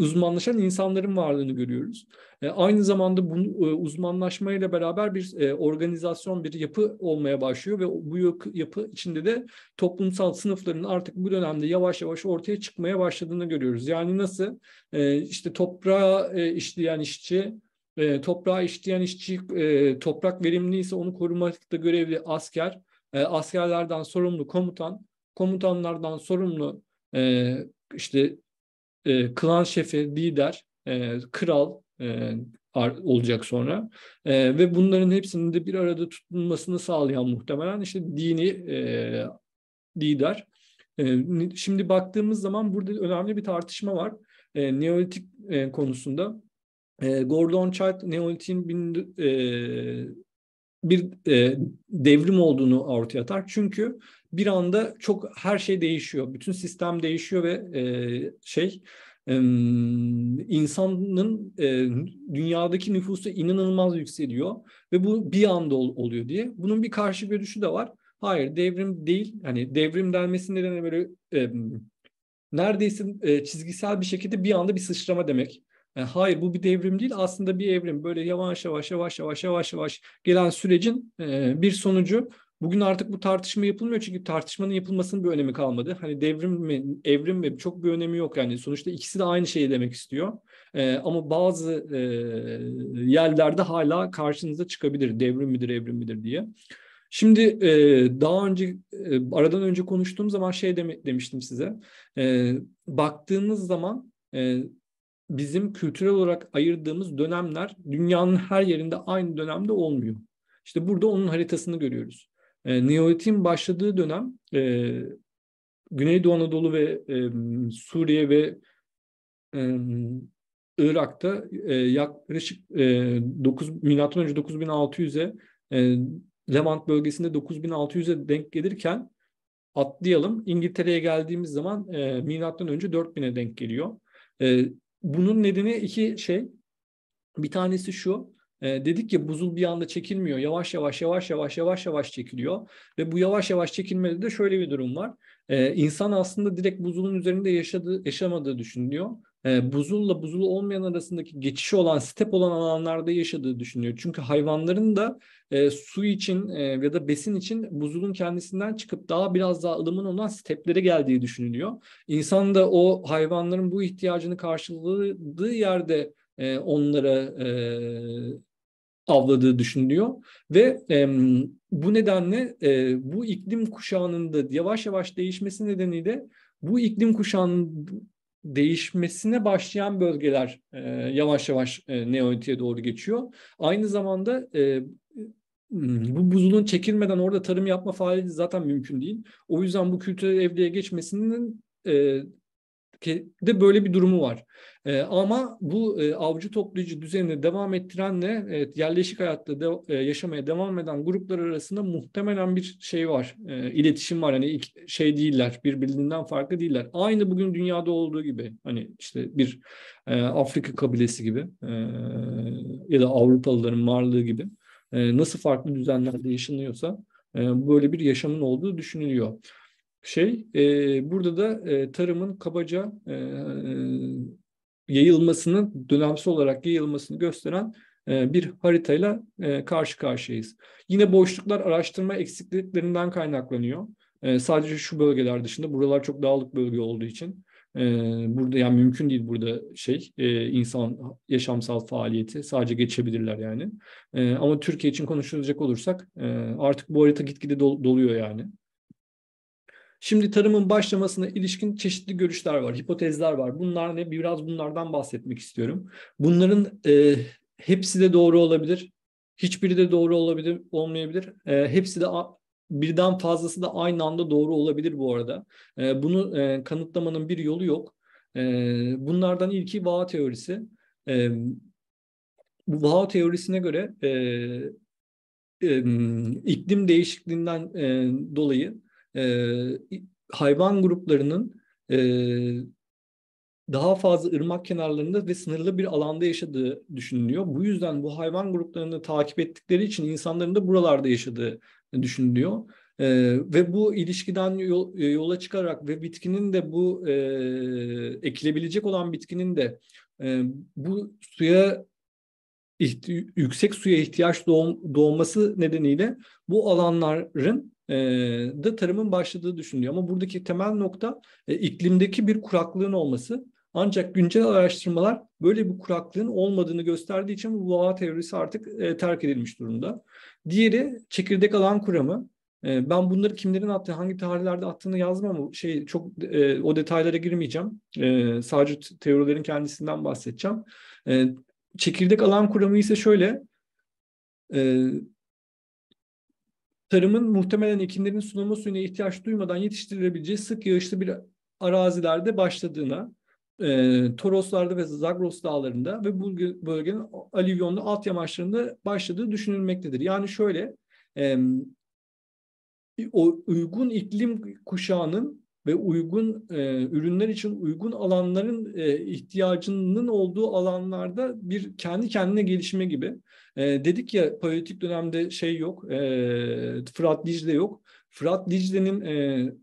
uzmanlaşan insanların varlığını görüyoruz. E, aynı zamanda bu e, uzmanlaşmayla beraber bir e, organizasyon, bir yapı olmaya başlıyor ve bu yapı içinde de toplumsal sınıfların artık bu dönemde yavaş yavaş ortaya çıkmaya başladığını görüyoruz. Yani nasıl e, işte toprağa e, işleyen işçi, e, toprağa işleyen işçi, e, toprak verimliyse onu korumakta görevli asker, e, askerlerden sorumlu komutan, komutanlardan sorumlu e, işte e, klan şefi, lider, e, kral e, olacak sonra e, ve bunların hepsinin de bir arada tutulmasını sağlayan muhtemelen işte dini e, lider. E, şimdi baktığımız zaman burada önemli bir tartışma var. E, Neolitik e, konusunda. E, Gordon Chart Neolitik'in e, bir e, devrim olduğunu ortaya atar. Çünkü bir anda çok her şey değişiyor. Bütün sistem değişiyor ve e, şey e, insanın e, dünyadaki nüfusu inanılmaz yükseliyor ve bu bir anda ol, oluyor diye. Bunun bir karşı görüşü de var. Hayır devrim değil. Hani devrim denmesi nedeni böyle e, neredeyse e, çizgisel bir şekilde bir anda bir sıçrama demek. Yani e, hayır bu bir devrim değil aslında bir evrim. Böyle yavaş yavaş yavaş yavaş yavaş yavaş gelen sürecin e, bir sonucu. Bugün artık bu tartışma yapılmıyor çünkü tartışmanın yapılmasının bir önemi kalmadı. Hani devrim mi, evrim mi çok bir önemi yok yani sonuçta ikisi de aynı şeyi demek istiyor. E, ama bazı e, yerlerde hala karşınıza çıkabilir devrim midir evrim midir diye. Şimdi e, daha önce e, aradan önce konuştuğum zaman şey deme, demiştim size. E, baktığınız zaman e, bizim kültürel olarak ayırdığımız dönemler dünyanın her yerinde aynı dönemde olmuyor. İşte burada onun haritasını görüyoruz. E, Neolitin başladığı dönem e, Güneydoğu Anadolu ve e, Suriye ve e, Irak'ta e, yaklaşık e, 9 milattan önce 9600'e e, Levant bölgesinde 9600'e denk gelirken atlayalım İngiltere'ye geldiğimiz zaman e, milattan önce 4000'e denk geliyor. E, bunun nedeni iki şey. Bir tanesi şu. E, dedik ki buzul bir anda çekilmiyor. Yavaş yavaş yavaş yavaş yavaş yavaş çekiliyor. Ve bu yavaş yavaş çekilmede de şöyle bir durum var. E, insan aslında direkt buzulun üzerinde yaşadığı, yaşamadığı düşünülüyor e, buzulla buzulu olmayan arasındaki geçişi olan step olan alanlarda yaşadığı düşünüyor. Çünkü hayvanların da e, su için e, ya da besin için buzulun kendisinden çıkıp daha biraz daha ılımın olan steplere geldiği düşünülüyor. İnsan da o hayvanların bu ihtiyacını karşıladığı yerde e, onlara e, avladığı düşünülüyor ve e, bu nedenle e, bu iklim kuşağının da yavaş yavaş değişmesi nedeniyle bu iklim kuşağının değişmesine başlayan bölgeler e, yavaş yavaş e, neolitik'e doğru geçiyor. Aynı zamanda e, bu buzulun çekilmeden orada tarım yapma faaliyeti zaten mümkün değil. O yüzden bu kültürel evliliğe geçmesinin e, Türkiye'de böyle bir durumu var. E, ama bu e, avcı toplayıcı düzenini devam ettirenle evet, yerleşik hayatta de, e, yaşamaya devam eden gruplar arasında muhtemelen bir şey var. E, iletişim var. Hani şey değiller. Birbirinden farklı değiller. Aynı bugün dünyada olduğu gibi. Hani işte bir e, Afrika kabilesi gibi e, ya da Avrupalıların varlığı gibi e, nasıl farklı düzenlerde yaşanıyorsa e, böyle bir yaşamın olduğu düşünülüyor şey. E, burada da e, tarımın kabaca e, e yayılmasının dönemsel olarak yayılmasını gösteren e, bir haritayla e, karşı karşıyayız. Yine boşluklar araştırma eksikliklerinden kaynaklanıyor. Sadece şu bölgeler dışında buralar çok dağlık bölge olduğu için burada yani mümkün değil burada şey insan yaşamsal faaliyeti sadece geçebilirler yani. Ama Türkiye için konuşulacak olursak artık bu harita gitgide doluyor yani. Şimdi tarımın başlamasına ilişkin çeşitli görüşler var, hipotezler var. Bunlar ne? Biraz bunlardan bahsetmek istiyorum. Bunların e, hepsi de doğru olabilir. Hiçbiri de doğru olabilir, olmayabilir. E, hepsi de birden fazlası da aynı anda doğru olabilir bu arada. E, bunu e, kanıtlamanın bir yolu yok. E, bunlardan ilki vaha teorisi. E, bu vaha teorisine göre e, e, iklim değişikliğinden e, dolayı e, hayvan gruplarının e, daha fazla ırmak kenarlarında ve sınırlı bir alanda yaşadığı düşünülüyor. Bu yüzden bu hayvan gruplarını takip ettikleri için insanların da buralarda yaşadığı düşünülüyor. Ee, ve bu ilişkiden yol, e, yola çıkarak ve bitkinin de bu e, ekilebilecek olan bitkinin de e, bu suya yüksek suya ihtiyaç doğum, doğması nedeniyle bu alanların e, da tarımın başladığı düşünülüyor. Ama buradaki temel nokta e, iklimdeki bir kuraklığın olması. Ancak güncel araştırmalar böyle bir kuraklığın olmadığını gösterdiği için bu boğa teorisi artık e, terk edilmiş durumda. Diğeri çekirdek alan kuramı. E, ben bunları kimlerin attığı, hangi tarihlerde attığını yazmam. Şey çok e, o detaylara girmeyeceğim. E, sadece teorilerin kendisinden bahsedeceğim. E, çekirdek alan kuramı ise şöyle. E, tarımın muhtemelen ekinlerin sulama suyuna ihtiyaç duymadan yetiştirilebileceği sık yağışlı bir arazilerde başladığına, e, Toroslarda ve Zagros dağlarında ve bu bölgenin alüvyonlu alt yamaçlarında başladığı düşünülmektedir. Yani şöyle, e, o uygun iklim kuşağının ve uygun e, ürünler için uygun alanların e, ihtiyacının olduğu alanlarda bir kendi kendine gelişme gibi. E, dedik ya paleolitik dönemde şey yok, e, Fırat Dicle yok. Fırat Dicle'nin e,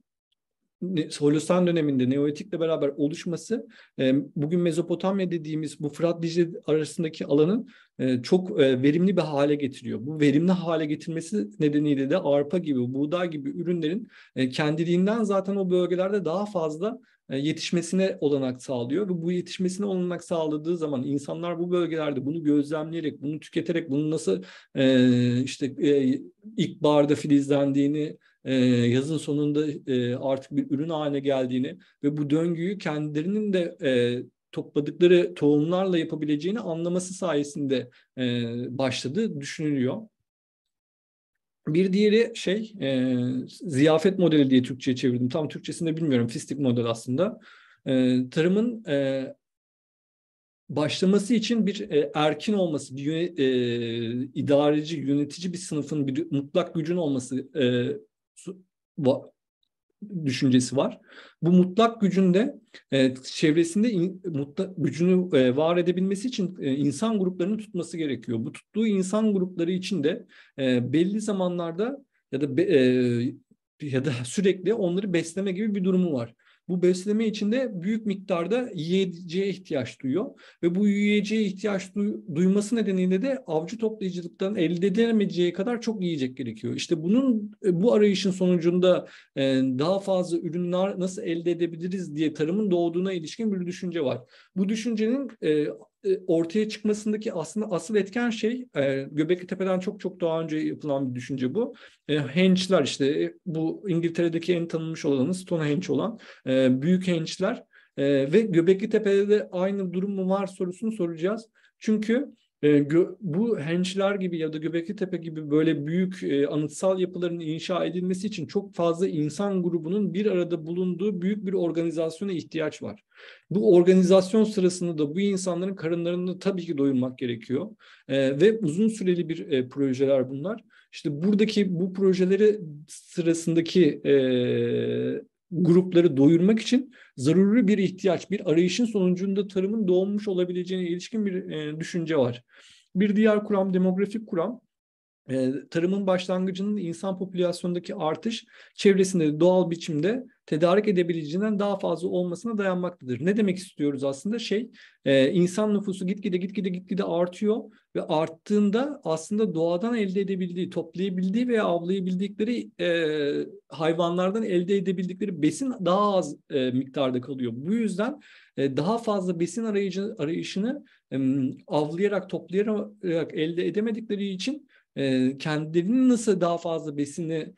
Holosan döneminde Neolitik'le beraber oluşması e, bugün Mezopotamya dediğimiz bu Fırat Dicle arasındaki alanın e, çok e, verimli bir hale getiriyor. Bu verimli hale getirmesi nedeniyle de arpa gibi, buğday gibi ürünlerin kendiliğinden zaten o bölgelerde daha fazla e, yetişmesine olanak sağlıyor ve bu yetişmesine olanak sağladığı zaman insanlar bu bölgelerde bunu gözlemleyerek, bunu tüketerek, bunu nasıl e, işte e, barda filizlendiğini, e, yazın sonunda e, artık bir ürün haline geldiğini ve bu döngüyü kendilerinin de e, topladıkları tohumlarla yapabileceğini anlaması sayesinde e, başladı düşünülüyor. Bir diğeri şey e, ziyafet modeli diye Türkçe'ye çevirdim. Tam Türkçe'sinde bilmiyorum. Fistik model aslında. E, tarımın e, başlaması için bir e, erkin olması, bir yöne, e, idareci, yönetici bir sınıfın bir mutlak gücün olması e, su, va, düşüncesi var. Bu mutlak gücünde e, çevresinde in, mutlak gücünü e, var edebilmesi için e, insan gruplarını tutması gerekiyor. Bu tuttuğu insan grupları için de e, belli zamanlarda ya da be, e, ya da sürekli onları besleme gibi bir durumu var bu besleme içinde büyük miktarda yiyeceğe ihtiyaç duyuyor. Ve bu yiyeceğe ihtiyaç duy, duyması nedeniyle de avcı toplayıcılıktan elde edilemeyeceği kadar çok yiyecek gerekiyor. İşte bunun e, bu arayışın sonucunda e, daha fazla ürünler nasıl elde edebiliriz diye tarımın doğduğuna ilişkin bir düşünce var. Bu düşüncenin e, e, ortaya çıkmasındaki aslında asıl etken şey e, Göbekli Tepe'den çok çok daha önce yapılan bir düşünce bu. E, hençler işte e, bu İngiltere'deki en tanınmış olanı Stonehenge olan e, büyük hençler e, ve Göbekli Tepe'de de aynı durum mu var sorusunu soracağız. Çünkü e, gö- bu hençler gibi ya da Göbekli Tepe gibi böyle büyük e, anıtsal yapıların inşa edilmesi için çok fazla insan grubunun bir arada bulunduğu büyük bir organizasyona ihtiyaç var. Bu organizasyon sırasında da bu insanların karınlarını tabii ki doyurmak gerekiyor e, ve uzun süreli bir e, projeler bunlar. İşte buradaki bu projeleri sırasındaki e, grupları doyurmak için zaruri bir ihtiyaç, bir arayışın sonucunda tarımın doğmuş olabileceğine ilişkin bir e, düşünce var. Bir diğer kuram demografik kuram e, tarımın başlangıcının insan popülasyonundaki artış çevresinde doğal biçimde tedarik edebileceğinden daha fazla olmasına dayanmaktadır. Ne demek istiyoruz aslında şey e, insan nüfusu gitgide gitgide gitgide artıyor ve arttığında aslında doğadan elde edebildiği, toplayabildiği veya avlayabildikleri e, hayvanlardan elde edebildikleri besin daha az e, miktarda kalıyor. Bu yüzden e, daha fazla besin arayıcı, arayışını e, avlayarak, toplayarak elde edemedikleri için e, kendilerinin nasıl daha fazla besini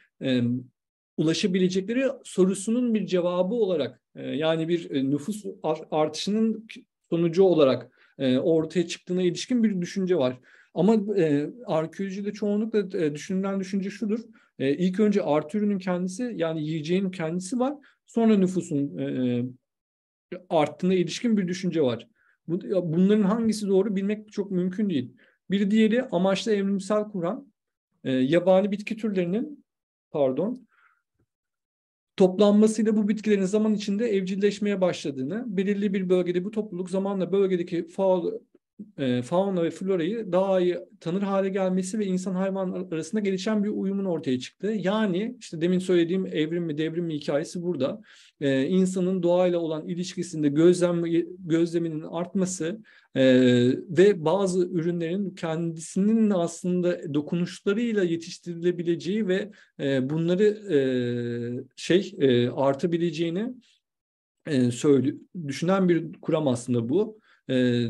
ulaşabilecekleri sorusunun bir cevabı olarak e, yani bir e, nüfus artışının sonucu olarak e, ortaya çıktığına ilişkin bir düşünce var. Ama e, arkeolojide çoğunlukla e, düşünülen düşünce şudur. E, ilk önce artı ürünün kendisi yani yiyeceğin kendisi var. Sonra nüfusun e, arttığına ilişkin bir düşünce var. Bu, bunların hangisi doğru bilmek çok mümkün değil. Bir diğeri amaçlı evrimsel kuran e, yabani bitki türlerinin pardon Toplanmasıyla bu bitkilerin zaman içinde evcilleşmeye başladığını, belirli bir bölgede bu topluluk zamanla bölgedeki faul, e, fauna ve florayı daha iyi tanır hale gelmesi ve insan hayvan arasında gelişen bir uyumun ortaya çıktığı. Yani işte demin söylediğim evrim mi devrim mi hikayesi burada. E, insanın doğayla olan ilişkisinde gözlem, gözleminin artması, e, ve bazı ürünlerin kendisinin aslında dokunuşlarıyla yetiştirilebileceği ve e, bunları e, şey e, artabileceğini e, söyle, düşünen bir kuram aslında bu. E,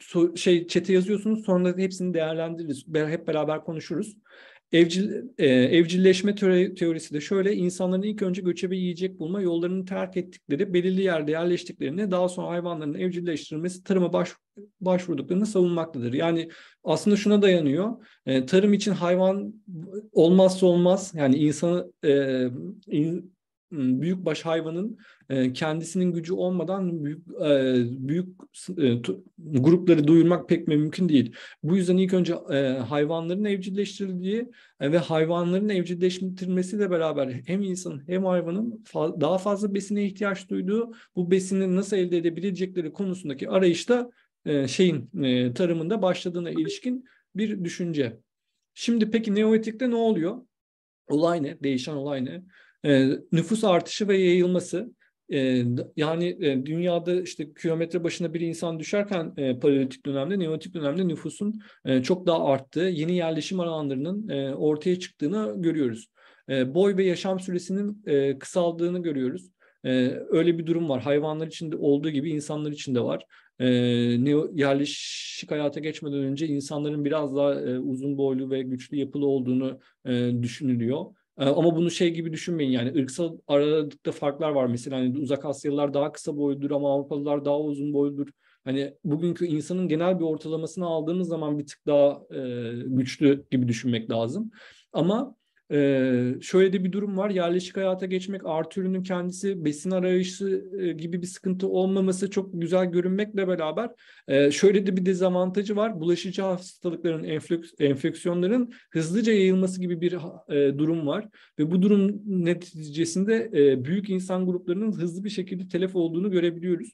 so, şey çete yazıyorsunuz sonra hepsini değerlendiririz. Hep beraber konuşuruz. Evcil, e, evcilleşme teorisi de şöyle insanların ilk önce göçebe yiyecek bulma yollarını terk ettikleri belirli yerde yerleştiklerini daha sonra hayvanların evcilleştirilmesi tarıma baş, başvurduklarını savunmaktadır. Yani aslında şuna dayanıyor e, tarım için hayvan olmazsa olmaz yani insanı e, in, Iı, büyük baş hayvanın e, kendisinin gücü olmadan büyük e, büyük e, tu, grupları doyurmak pek mümkün değil. Bu yüzden ilk önce e, hayvanların evcilleştirildiği e, ve hayvanların evcilleştirilmesiyle beraber hem insanın hem hayvanın fa- daha fazla besine ihtiyaç duyduğu bu besini nasıl elde edebilecekleri konusundaki arayışta e, şeyin e, tarımında başladığına ilişkin bir düşünce. Şimdi peki neolitikte ne oluyor? Olay ne? Değişen olay ne? E, nüfus artışı ve yayılması e, yani e, dünyada işte kilometre başına bir insan düşerken e, paleolitik dönemde, neolitik dönemde nüfusun e, çok daha arttığı, yeni yerleşim alanlarının e, ortaya çıktığını görüyoruz. E, boy ve yaşam süresinin e, kısaldığını görüyoruz. E, öyle bir durum var. Hayvanlar için de olduğu gibi insanlar için de var. E, neo, yerleşik hayata geçmeden önce insanların biraz daha e, uzun boylu ve güçlü yapılı olduğunu e, düşünülüyor ee, ama bunu şey gibi düşünmeyin yani ırksal aralıkta farklar var mesela hani uzak Asyalılar daha kısa boyludur ama Avrupalılar daha uzun boyludur. Hani bugünkü insanın genel bir ortalamasını aldığımız zaman bir tık daha e, güçlü gibi düşünmek lazım. Ama ee, şöyle de bir durum var. Yerleşik hayata geçmek artı ürünün kendisi besin arayışı e, gibi bir sıkıntı olmaması çok güzel görünmekle beraber e, şöyle de bir dezavantajı var. Bulaşıcı hastalıkların, enfleks enfeksiyonların hızlıca yayılması gibi bir e, durum var. Ve bu durum neticesinde e, büyük insan gruplarının hızlı bir şekilde telef olduğunu görebiliyoruz.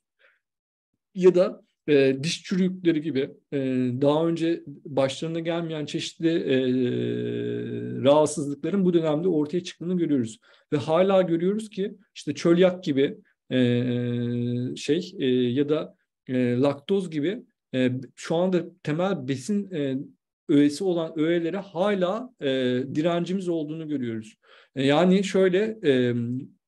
Ya da e, diş çürüklükleri gibi e, daha önce başlarına gelmeyen çeşitli e, rahatsızlıkların bu dönemde ortaya çıktığını görüyoruz. Ve hala görüyoruz ki işte çölyak gibi e, şey e, ya da e, laktoz gibi e, şu anda temel besin e, öğesi olan öğelere hala e, direncimiz olduğunu görüyoruz. E, yani şöyle e,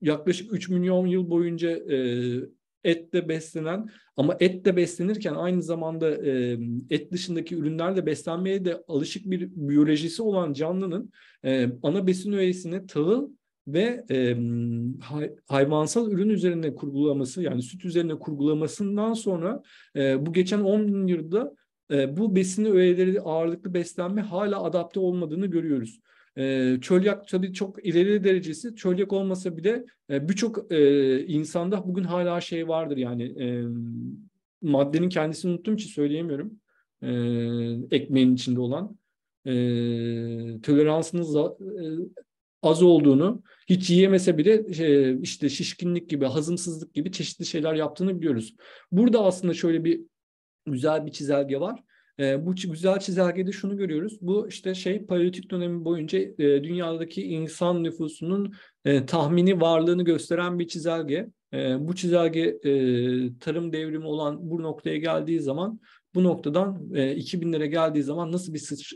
yaklaşık 3 milyon yıl boyunca e, etle beslenen ama etle beslenirken aynı zamanda e, et dışındaki ürünlerle beslenmeye de alışık bir biyolojisi olan canlının e, ana besin öğesini tahıl ve e, hayvansal ürün üzerine kurgulaması yani süt üzerine kurgulamasından sonra e, bu geçen 10 bin yılda e, bu besin öğeleri ağırlıklı beslenme hala adapte olmadığını görüyoruz. E, çölyak tabii çok ileri derecesi çölyak olmasa bile e, birçok e, insanda bugün hala şey vardır yani e, maddenin kendisini unuttum için söyleyemiyorum e, ekmeğin içinde olan e, toleransınız e, az olduğunu hiç yiyemese bile şey, işte şişkinlik gibi hazımsızlık gibi çeşitli şeyler yaptığını biliyoruz. Burada aslında şöyle bir güzel bir çizelge var. E, bu güzel çizelgede şunu görüyoruz. Bu işte şey paleolitik dönemi boyunca e, dünyadaki insan nüfusunun e, tahmini varlığını gösteren bir çizelge. E, bu çizelge e, tarım devrimi olan bu noktaya geldiği zaman bu noktadan e, 2000'lere geldiği zaman nasıl bir sıç,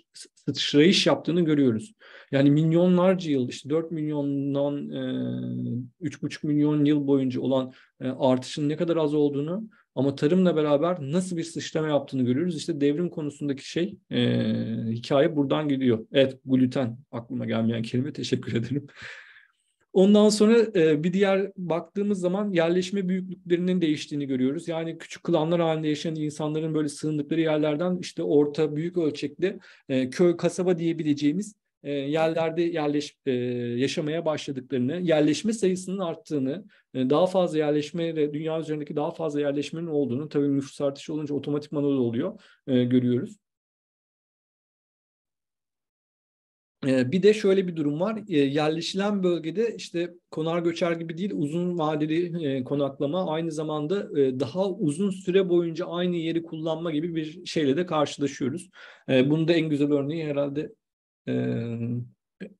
sıçrayış yaptığını görüyoruz. Yani milyonlarca yıl işte 4 milyondan e, 3,5 milyon yıl boyunca olan e, artışın ne kadar az olduğunu ama tarımla beraber nasıl bir sıçrama yaptığını görüyoruz. İşte devrim konusundaki şey e, hikaye buradan gidiyor. Evet gluten aklıma gelmeyen kelime teşekkür ederim. Ondan sonra e, bir diğer baktığımız zaman yerleşme büyüklüklerinin değiştiğini görüyoruz. Yani küçük klanlar halinde yaşayan insanların böyle sığındıkları yerlerden işte orta büyük ölçekli e, köy kasaba diyebileceğimiz e, yerlerde yerleş e, yaşamaya başladıklarını, yerleşme sayısının arttığını, e, daha fazla yerleşmeyle dünya üzerindeki daha fazla yerleşmenin olduğunu tabii nüfus artışı olunca otomatikman o da oluyor e, görüyoruz. E, bir de şöyle bir durum var. E, yerleşilen bölgede işte konar göçer gibi değil uzun vadeli e, konaklama aynı zamanda daha uzun süre boyunca aynı yeri kullanma gibi bir şeyle de karşılaşıyoruz. Bunun da en güzel örneği herhalde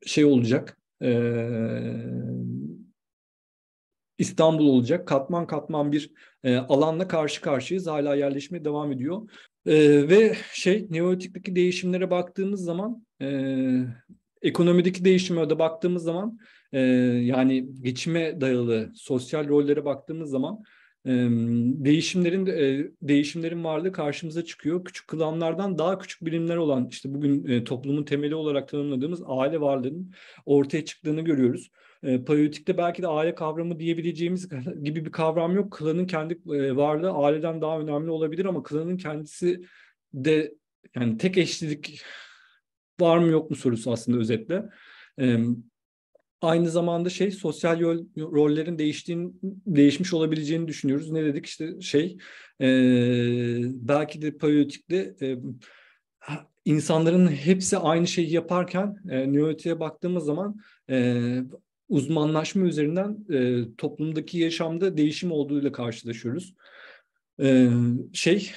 şey olacak. E, İstanbul olacak. Katman katman bir e, alanla karşı karşıyayız. Hala yerleşme devam ediyor. E, ve şey Neolitik'teki değişimlere baktığımız zaman e, ekonomideki değişime de baktığımız zaman e, yani geçime dayalı sosyal rollere baktığımız zaman değişimlerin değişimlerin varlığı karşımıza çıkıyor. Küçük kıvamlardan daha küçük birimler olan işte bugün toplumun temeli olarak tanımladığımız aile varlığının ortaya çıktığını görüyoruz. Paleolitikte belki de aile kavramı diyebileceğimiz gibi bir kavram yok. Klanın kendi varlığı aileden daha önemli olabilir ama klanın kendisi de yani tek eşlilik var mı yok mu sorusu aslında özetle. Aynı zamanda şey sosyal yol, rollerin değiştiğini değişmiş olabileceğini düşünüyoruz. Ne dedik işte şey e, belki de periyotikte e, insanların hepsi aynı şeyi yaparken e, nörotiye baktığımız zaman e, uzmanlaşma üzerinden e, toplumdaki yaşamda değişim olduğuyla karşılaşıyoruz. E, şey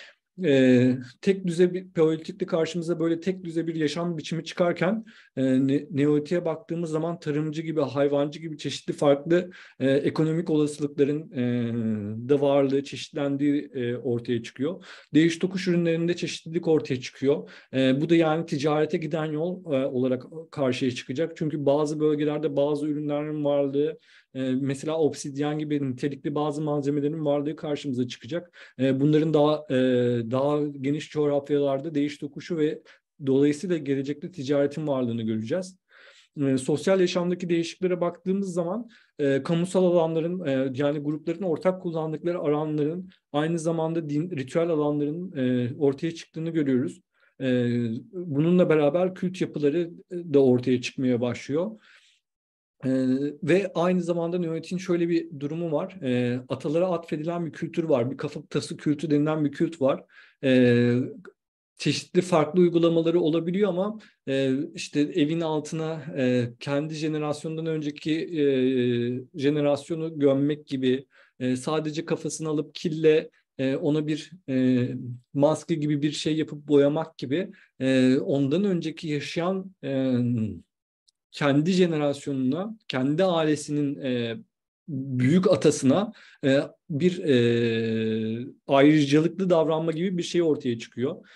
e, tek düze bir paleolitikte karşımıza böyle tek düze bir yaşam biçimi çıkarken e, neolitiğe baktığımız zaman tarımcı gibi, hayvancı gibi çeşitli farklı e, ekonomik olasılıkların e, da varlığı, çeşitlendiği e, ortaya çıkıyor. Değiş tokuş ürünlerinde çeşitlilik ortaya çıkıyor. E, bu da yani ticarete giden yol e, olarak karşıya çıkacak. Çünkü bazı bölgelerde bazı ürünlerin varlığı mesela obsidyen gibi nitelikli bazı malzemelerin varlığı karşımıza çıkacak. bunların daha daha geniş coğrafyalarda değiş tokuşu ve dolayısıyla gelecekte ticaretin varlığını göreceğiz. E, sosyal yaşamdaki değişikliklere baktığımız zaman e, kamusal alanların e, yani grupların ortak kullandıkları alanların aynı zamanda din, ritüel alanların e, ortaya çıktığını görüyoruz. E, bununla beraber kült yapıları e, da ortaya çıkmaya başlıyor. E, ve aynı zamanda Nöbet'in şöyle bir durumu var. E, atalara atfedilen bir kültür var. Bir kafa tası kültü denilen bir kült var. E, çeşitli farklı uygulamaları olabiliyor ama e, işte evin altına e, kendi jenerasyondan önceki e, jenerasyonu gömmek gibi e, sadece kafasını alıp kille e, ona bir e, maske gibi bir şey yapıp boyamak gibi e, ondan önceki yaşayan e, kendi jenerasyonuna, kendi ailesinin e, büyük atasına e, bir e, ayrıcalıklı davranma gibi bir şey ortaya çıkıyor.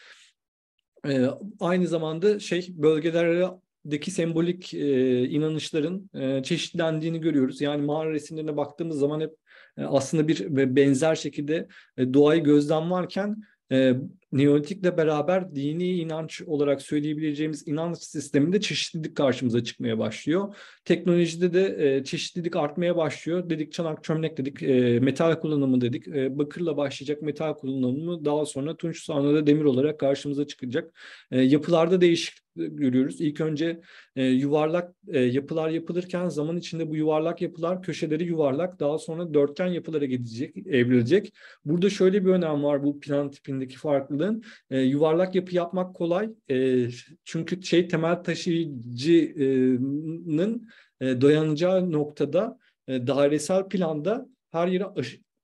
E, aynı zamanda şey bölgelerdeki sembolik e, inanışların e, çeşitlendiğini görüyoruz. Yani mağara resimlerine baktığımız zaman hep e, aslında bir benzer şekilde e, doğayı gözlem varken e, Neolitikle beraber dini inanç olarak söyleyebileceğimiz inanç sisteminde çeşitlilik karşımıza çıkmaya başlıyor. Teknolojide de e, çeşitlilik artmaya başlıyor. Dedik çanak çömlek dedik, e, metal kullanımı dedik. E, bakırla başlayacak metal kullanımı daha sonra tunç sonra da demir olarak karşımıza çıkacak. E, yapılarda değişiklik görüyoruz. İlk önce e, yuvarlak e, yapılar yapılırken zaman içinde bu yuvarlak yapılar köşeleri yuvarlak daha sonra dörtgen yapılara gidecek, evrilecek. Burada şöyle bir önem var bu plan tipindeki farklılık varlığın. E, ee, yuvarlak yapı yapmak kolay. E, çünkü şey temel taşıyıcının e, dayanacağı noktada e, dairesel planda her yere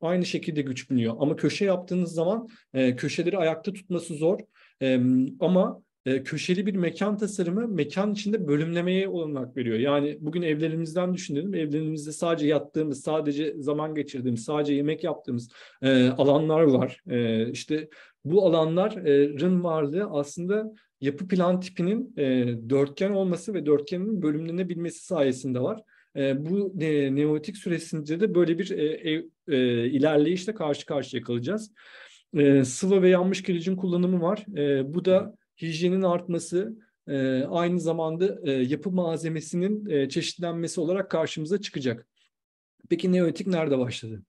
aynı şekilde güç güçleniyor. Ama köşe yaptığınız zaman e, köşeleri ayakta tutması zor. E, ama e, köşeli bir mekan tasarımı mekan içinde bölümlemeye olanak veriyor. Yani bugün evlerimizden düşünelim. Evlerimizde sadece yattığımız, sadece zaman geçirdiğimiz, sadece yemek yaptığımız e, alanlar var. E, işte bu alanların varlığı aslında yapı plan tipinin e, dörtgen olması ve dörtgenin bölümlenebilmesi sayesinde var. E, bu e, neolitik süresince de böyle bir ilerleyişle karşı karşıya kalacağız. Sıva ve yanmış kilicin kullanımı var. Bu da hijyenin artması, aynı zamanda yapı malzemesinin çeşitlenmesi olarak karşımıza çıkacak. Peki neolitik nerede başladı?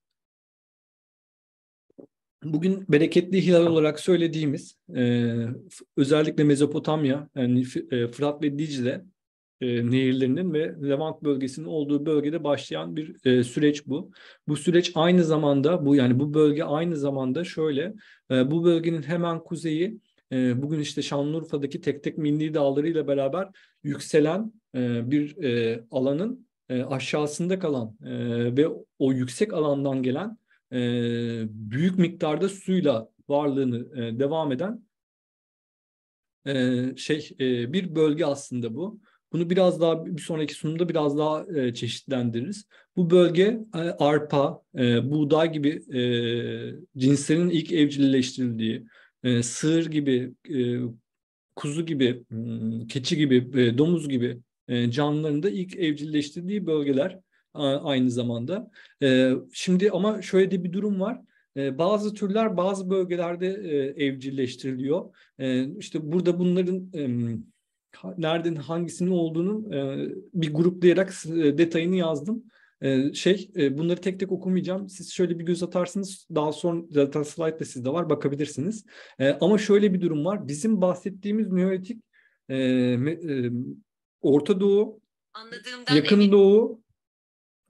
bugün bereketli hilal olarak söylediğimiz e, özellikle Mezopotamya yani e, Fırat ve Dicle e, nehirlerinin ve Levant bölgesinin olduğu bölgede başlayan bir e, süreç bu. Bu süreç aynı zamanda bu yani bu bölge aynı zamanda şöyle e, bu bölgenin hemen kuzeyi e, bugün işte Şanlıurfa'daki tek tek milli dağlarıyla beraber yükselen e, bir e, alanın e, aşağısında kalan e, ve o yüksek alandan gelen e, büyük miktarda suyla varlığını e, devam eden e, şey e, bir bölge aslında bu. Bunu biraz daha bir sonraki sunumda biraz daha e, çeşitlendiririz. Bu bölge e, arpa, e, buğday gibi e, cinslerin ilk evcilleştirildiği, e, sığır gibi, e, kuzu gibi, e, keçi gibi, e, domuz gibi e, canlıların da ilk evcilleştirdiği bölgeler aynı zamanda. E, şimdi ama şöyle de bir durum var. E, bazı türler bazı bölgelerde e, evcilleştiriliyor. İşte burada bunların nereden hangisinin olduğunu bir gruplayarak detayını yazdım şey bunları tek tek okumayacağım. Siz şöyle bir göz atarsınız. Daha sonra zaten slide de sizde var bakabilirsiniz. Ama şöyle bir durum var. Bizim bahsettiğimiz Neolitik Orta Doğu,
Anladığımdan yakın
emin. doğu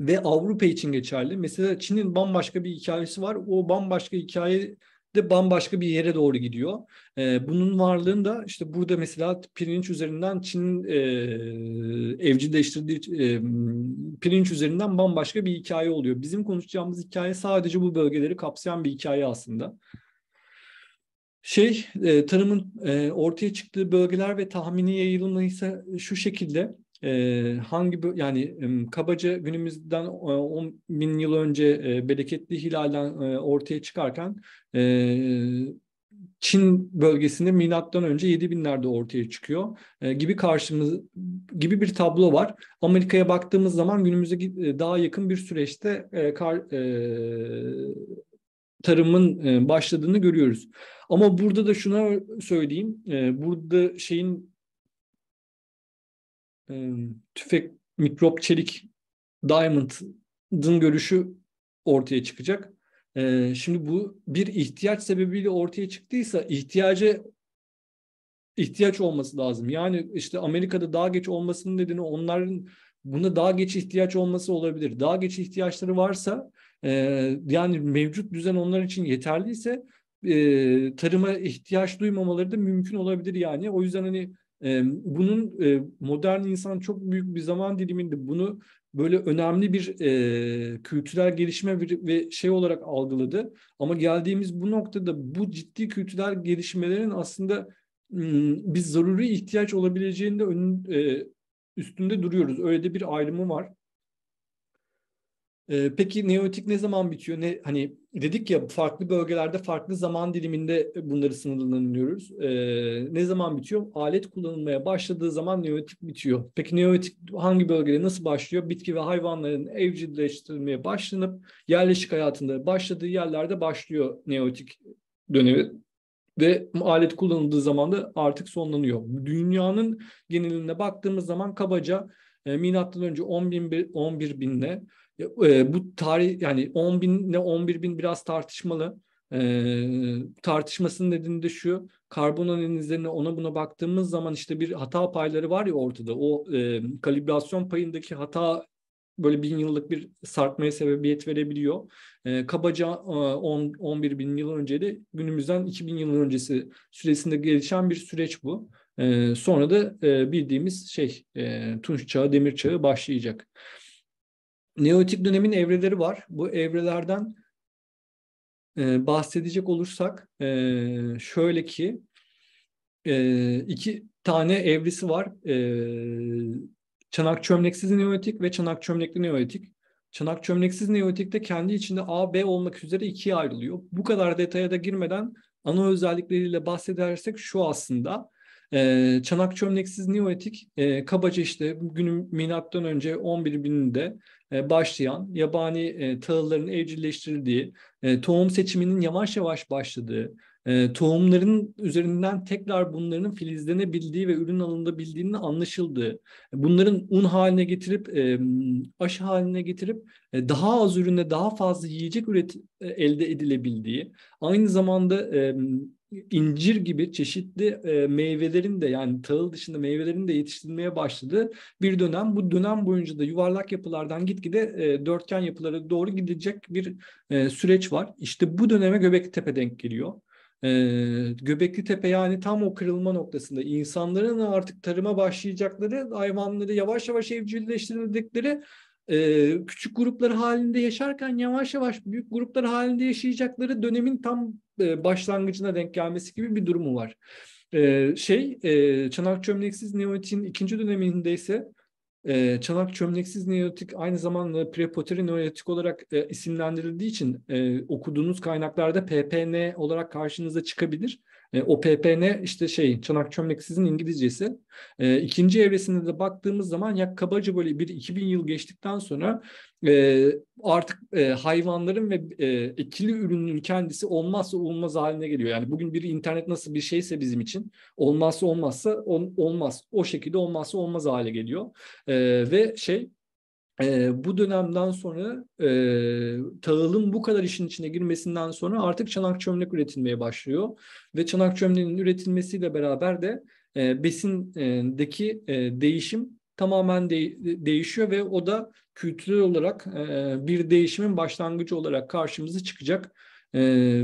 ve Avrupa için geçerli. Mesela Çin'in bambaşka bir hikayesi var. O bambaşka hikaye de bambaşka bir yere doğru gidiyor. E, bunun varlığında işte burada mesela pirinç üzerinden Çin e, evcilleştirdiği e, pirinç üzerinden bambaşka bir hikaye oluyor. Bizim konuşacağımız hikaye sadece bu bölgeleri kapsayan bir hikaye aslında. Şey, e, tarımın e, ortaya çıktığı bölgeler ve tahmini yayılımı ise şu şekilde e, hangi yani e, kabaca günümüzden e, 10 bin yıl önce e, bereketli hilalden e, ortaya çıkarken e, Çin bölgesinde milattan önce 7000'lerde ortaya çıkıyor e, gibi karşımız gibi bir tablo var. Amerika'ya baktığımız zaman günümüze daha yakın bir süreçte e, kar, e, tarımın başladığını görüyoruz. Ama burada da şuna söyleyeyim. Burada şeyin ee, tüfek, mikrop, çelik, diamond'ın görüşü ortaya çıkacak. Ee, şimdi bu bir ihtiyaç sebebiyle ortaya çıktıysa ihtiyacı ihtiyaç olması lazım. Yani işte Amerika'da daha geç olmasının nedeni onların buna daha geç ihtiyaç olması olabilir. Daha geç ihtiyaçları varsa e, yani mevcut düzen onlar için yeterliyse e, tarıma ihtiyaç duymamaları da mümkün olabilir yani. O yüzden hani bunun modern insan çok büyük bir zaman diliminde bunu böyle önemli bir e, kültürel gelişme ve şey olarak algıladı. Ama geldiğimiz bu noktada bu ciddi kültürel gelişmelerin aslında biz zaruri ihtiyaç olabileceğinde önün, üstünde duruyoruz. Öyle de bir ayrımı var. E, peki neolitik ne zaman bitiyor? Ne hani dedik ya farklı bölgelerde farklı zaman diliminde bunları sınırlanıyoruz. E, ee, ne zaman bitiyor? Alet kullanılmaya başladığı zaman neolitik bitiyor. Peki neolitik hangi bölgede nasıl başlıyor? Bitki ve hayvanların evcilleştirilmeye başlanıp yerleşik hayatında başladığı yerlerde başlıyor neolitik dönemi ve alet kullanıldığı zaman da artık sonlanıyor. Dünyanın geneline baktığımız zaman kabaca e, milattan önce 11 bin, 11 binle bu tarih yani 10 bin ne 11 bin biraz tartışmalı. tartışmasının nedeni de şu karbon analizlerine ona buna baktığımız zaman işte bir hata payları var ya ortada o kalibrasyon payındaki hata böyle bin yıllık bir sarkmaya sebebiyet verebiliyor. E, kabaca 10, 11 bin yıl önceyle günümüzden 2000 yıl öncesi süresinde gelişen bir süreç bu. E, sonra da e, bildiğimiz şey e, Tunç Çağı, Demir Çağı başlayacak. Neolitik dönemin evreleri var. Bu evrelerden e, bahsedecek olursak e, şöyle ki e, iki tane evresi var. E, çanak çömleksiz neolitik ve çanak çömlekli neolitik. Çanak çömleksiz neolitikte kendi içinde A, B olmak üzere ikiye ayrılıyor. Bu kadar detaya da girmeden ana özellikleriyle bahsedersek şu aslında e, çanak çömleksiz neolitik e, kabaca işte günün milattan önce 11 bininde e, başlayan yabani e, tahılların evcilleştirildiği, e, tohum seçiminin yavaş yavaş başladığı, tohumların üzerinden tekrar bunların filizlenebildiği ve ürün alınabildiğinin anlaşıldığı, bunların un haline getirip aşı haline getirip daha az ürüne daha fazla yiyecek üret elde edilebildiği, aynı zamanda incir gibi çeşitli e, meyvelerin de yani tahıl dışında meyvelerin de yetiştirilmeye başladı bir dönem. Bu dönem boyunca da yuvarlak yapılardan gitgide e, dörtgen yapılara doğru gidecek bir e, süreç var. İşte bu döneme göbekli tepe denk geliyor. Ee, Göbekli Tepe yani tam o kırılma noktasında insanların artık tarıma başlayacakları, hayvanları yavaş yavaş evcilleştirdikleri e, küçük gruplar halinde yaşarken yavaş yavaş büyük gruplar halinde yaşayacakları dönemin tam e, başlangıcına denk gelmesi gibi bir durumu var. E, şey e, çanak çömleksiz neonatin ikinci döneminde ise e, çanak çömleksiz neonatik aynı zamanda prepoteri neonatik olarak e, isimlendirildiği için okuduğunuz kaynaklarda PPN olarak karşınıza çıkabilir. E, OPPN işte şey çanak Sizin İngilizcesi. E, ikinci evresinde de baktığımız zaman yak kabaca böyle bir 2000 yıl geçtikten sonra e, artık e, hayvanların ve e, ikili ürünün kendisi olmazsa olmaz haline geliyor. Yani bugün bir internet nasıl bir şeyse bizim için olmazsa olmazsa on, olmaz. O şekilde olmazsa olmaz hale geliyor. E, ve şey e, bu dönemden sonra e, tahılın bu kadar işin içine girmesinden sonra artık çanak çömlek üretilmeye başlıyor. Ve çanak çömleğinin üretilmesiyle beraber de e, besindeki e, değişim tamamen de, değişiyor ve o da kültürel olarak e, bir değişimin başlangıcı olarak karşımıza çıkacak. E,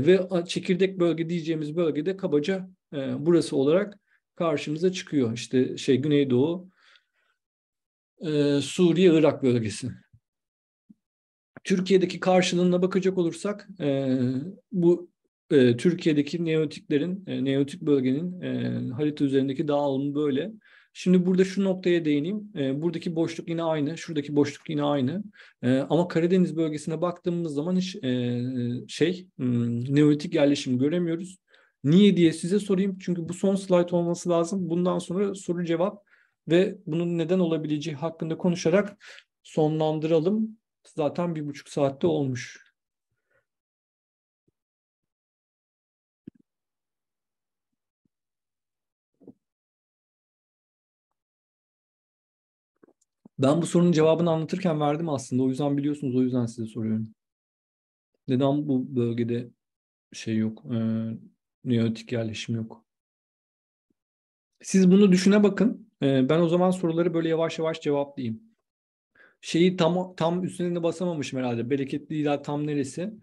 ve çekirdek bölge diyeceğimiz bölgede kabaca e, burası olarak karşımıza çıkıyor. İşte şey Güneydoğu, e, Suriye-Irak bölgesi. Türkiye'deki karşılığına bakacak olursak e, bu e, Türkiye'deki neotiklerin, e, neotik bölgenin e, harita üzerindeki dağılımı böyle. Şimdi burada şu noktaya değineyim. E, buradaki boşluk yine aynı, şuradaki boşluk yine aynı. E, ama Karadeniz bölgesine baktığımız zaman hiç e, şey hmm, neolitik yerleşim göremiyoruz. Niye diye size sorayım. Çünkü bu son slayt olması lazım. Bundan sonra soru cevap ve bunun neden olabileceği hakkında konuşarak sonlandıralım. Zaten bir buçuk saatte olmuş. Ben bu sorunun cevabını anlatırken verdim aslında. O yüzden biliyorsunuz. O yüzden size soruyorum. Neden bu bölgede şey yok, e, neotik yerleşim yok? Siz bunu düşüne bakın. Ee, ben o zaman soruları böyle yavaş yavaş cevaplayayım. Şeyi tam tam üstüne basamamışım herhalde. Bereketli hilal tam neresi?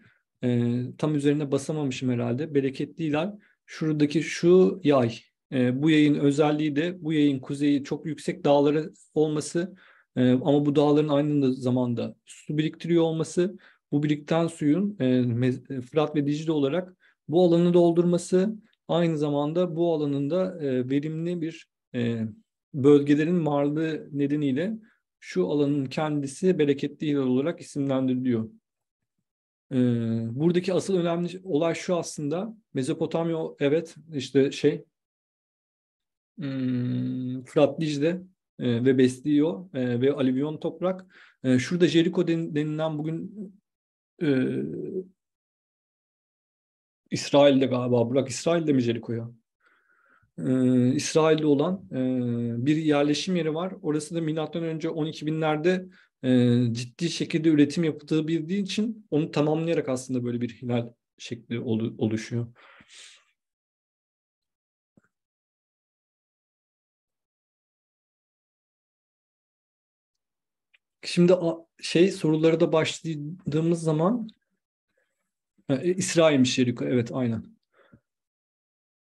E, tam üzerine basamamışım herhalde. Bereketli hilal şuradaki şu yay. E, bu yayın özelliği de bu yayın kuzeyi çok yüksek dağları olması e, ama bu dağların aynı zamanda su biriktiriyor olması. Bu birikten suyun e, Fırat ve Dicle olarak bu alanı doldurması aynı zamanda bu alanında e, verimli bir e, bölgelerin varlığı nedeniyle şu alanın kendisi bereketli hilal olarak isimlendiriliyor. E, buradaki asıl önemli olay şu aslında. Mezopotamya evet işte şey hmm, Fırat Dicle e, ve besliyor e, ve alüvyon toprak. E, şurada Jeriko denilen bugün e, İsrail'de galiba. Burak İsrail'de mi Jericho'ya? e, İsrail'de olan e, bir yerleşim yeri var. Orası da milattan önce 12 binlerde e, ciddi şekilde üretim yapıldığı bildiği için onu tamamlayarak aslında böyle bir hilal şekli olu, oluşuyor. Şimdi şey soruları da başladığımız zaman e, İsrail'miş Yeriko evet aynen.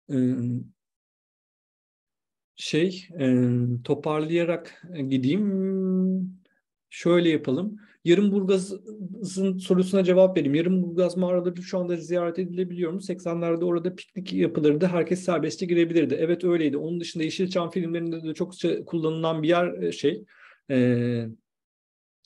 Ee, şey e, toparlayarak e, gideyim. Şöyle yapalım. Yarımburgaz'ın sorusuna cevap vereyim. Yarımburgaz mağaraları şu anda ziyaret edilebiliyor mu? 80'lerde orada piknik yapılırdı. Herkes serbestçe girebilirdi. Evet öyleydi. Onun dışında Yeşilçam filmlerinde de çok kullanılan bir yer e, şey. E,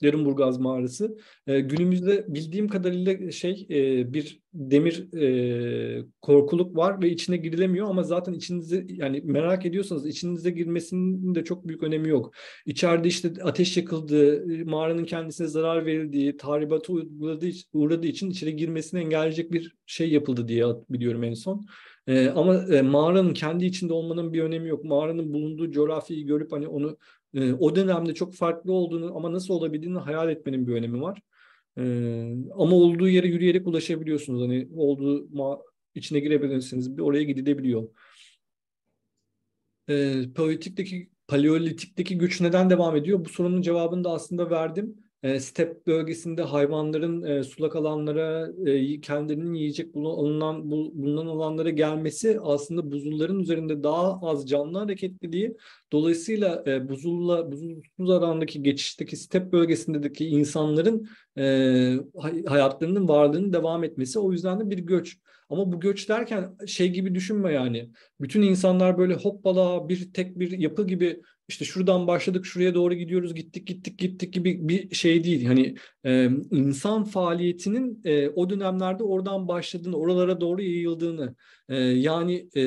Derinburgaz mağarası. E, günümüzde bildiğim kadarıyla şey e, bir demir e, korkuluk var ve içine girilemiyor ama zaten içinize yani merak ediyorsanız içinize girmesinin de çok büyük önemi yok. İçeride işte ateş yakıldığı, mağaranın kendisine zarar verildiği, tahribata uğradığı, uğradığı için içeri girmesini engelleyecek bir şey yapıldı diye biliyorum en son. Ee, ama e, mağaranın kendi içinde olmanın bir önemi yok. Mağaranın bulunduğu coğrafyayı görüp hani onu e, o dönemde çok farklı olduğunu ama nasıl olabildiğini hayal etmenin bir önemi var. E, ama olduğu yere yürüyerek ulaşabiliyorsunuz. Hani olduğu içine girebilirsiniz. Bir oraya gidilebiliyor. E, ee, Paleolitik'teki Paleolitik'teki güç neden devam ediyor? Bu sorunun cevabını da aslında verdim. E, step bölgesinde hayvanların e, sulak alanlara e, kendilerinin yiyecek bulunan bulunan alanlara gelmesi aslında buzulların üzerinde daha az canlı hareketliliği dolayısıyla buzulla buzulsuz arandaki geçişteki step bölgesindeki insanların hayatlarının varlığının devam etmesi o yüzden de bir göç. Ama bu göç derken şey gibi düşünme yani. Bütün insanlar böyle hoppala bir tek bir yapı gibi işte şuradan başladık şuraya doğru gidiyoruz gittik gittik gittik gibi bir şey değil. Hani e, insan faaliyetinin e, o dönemlerde oradan başladığını, oralara doğru yayıldığını e, yani e,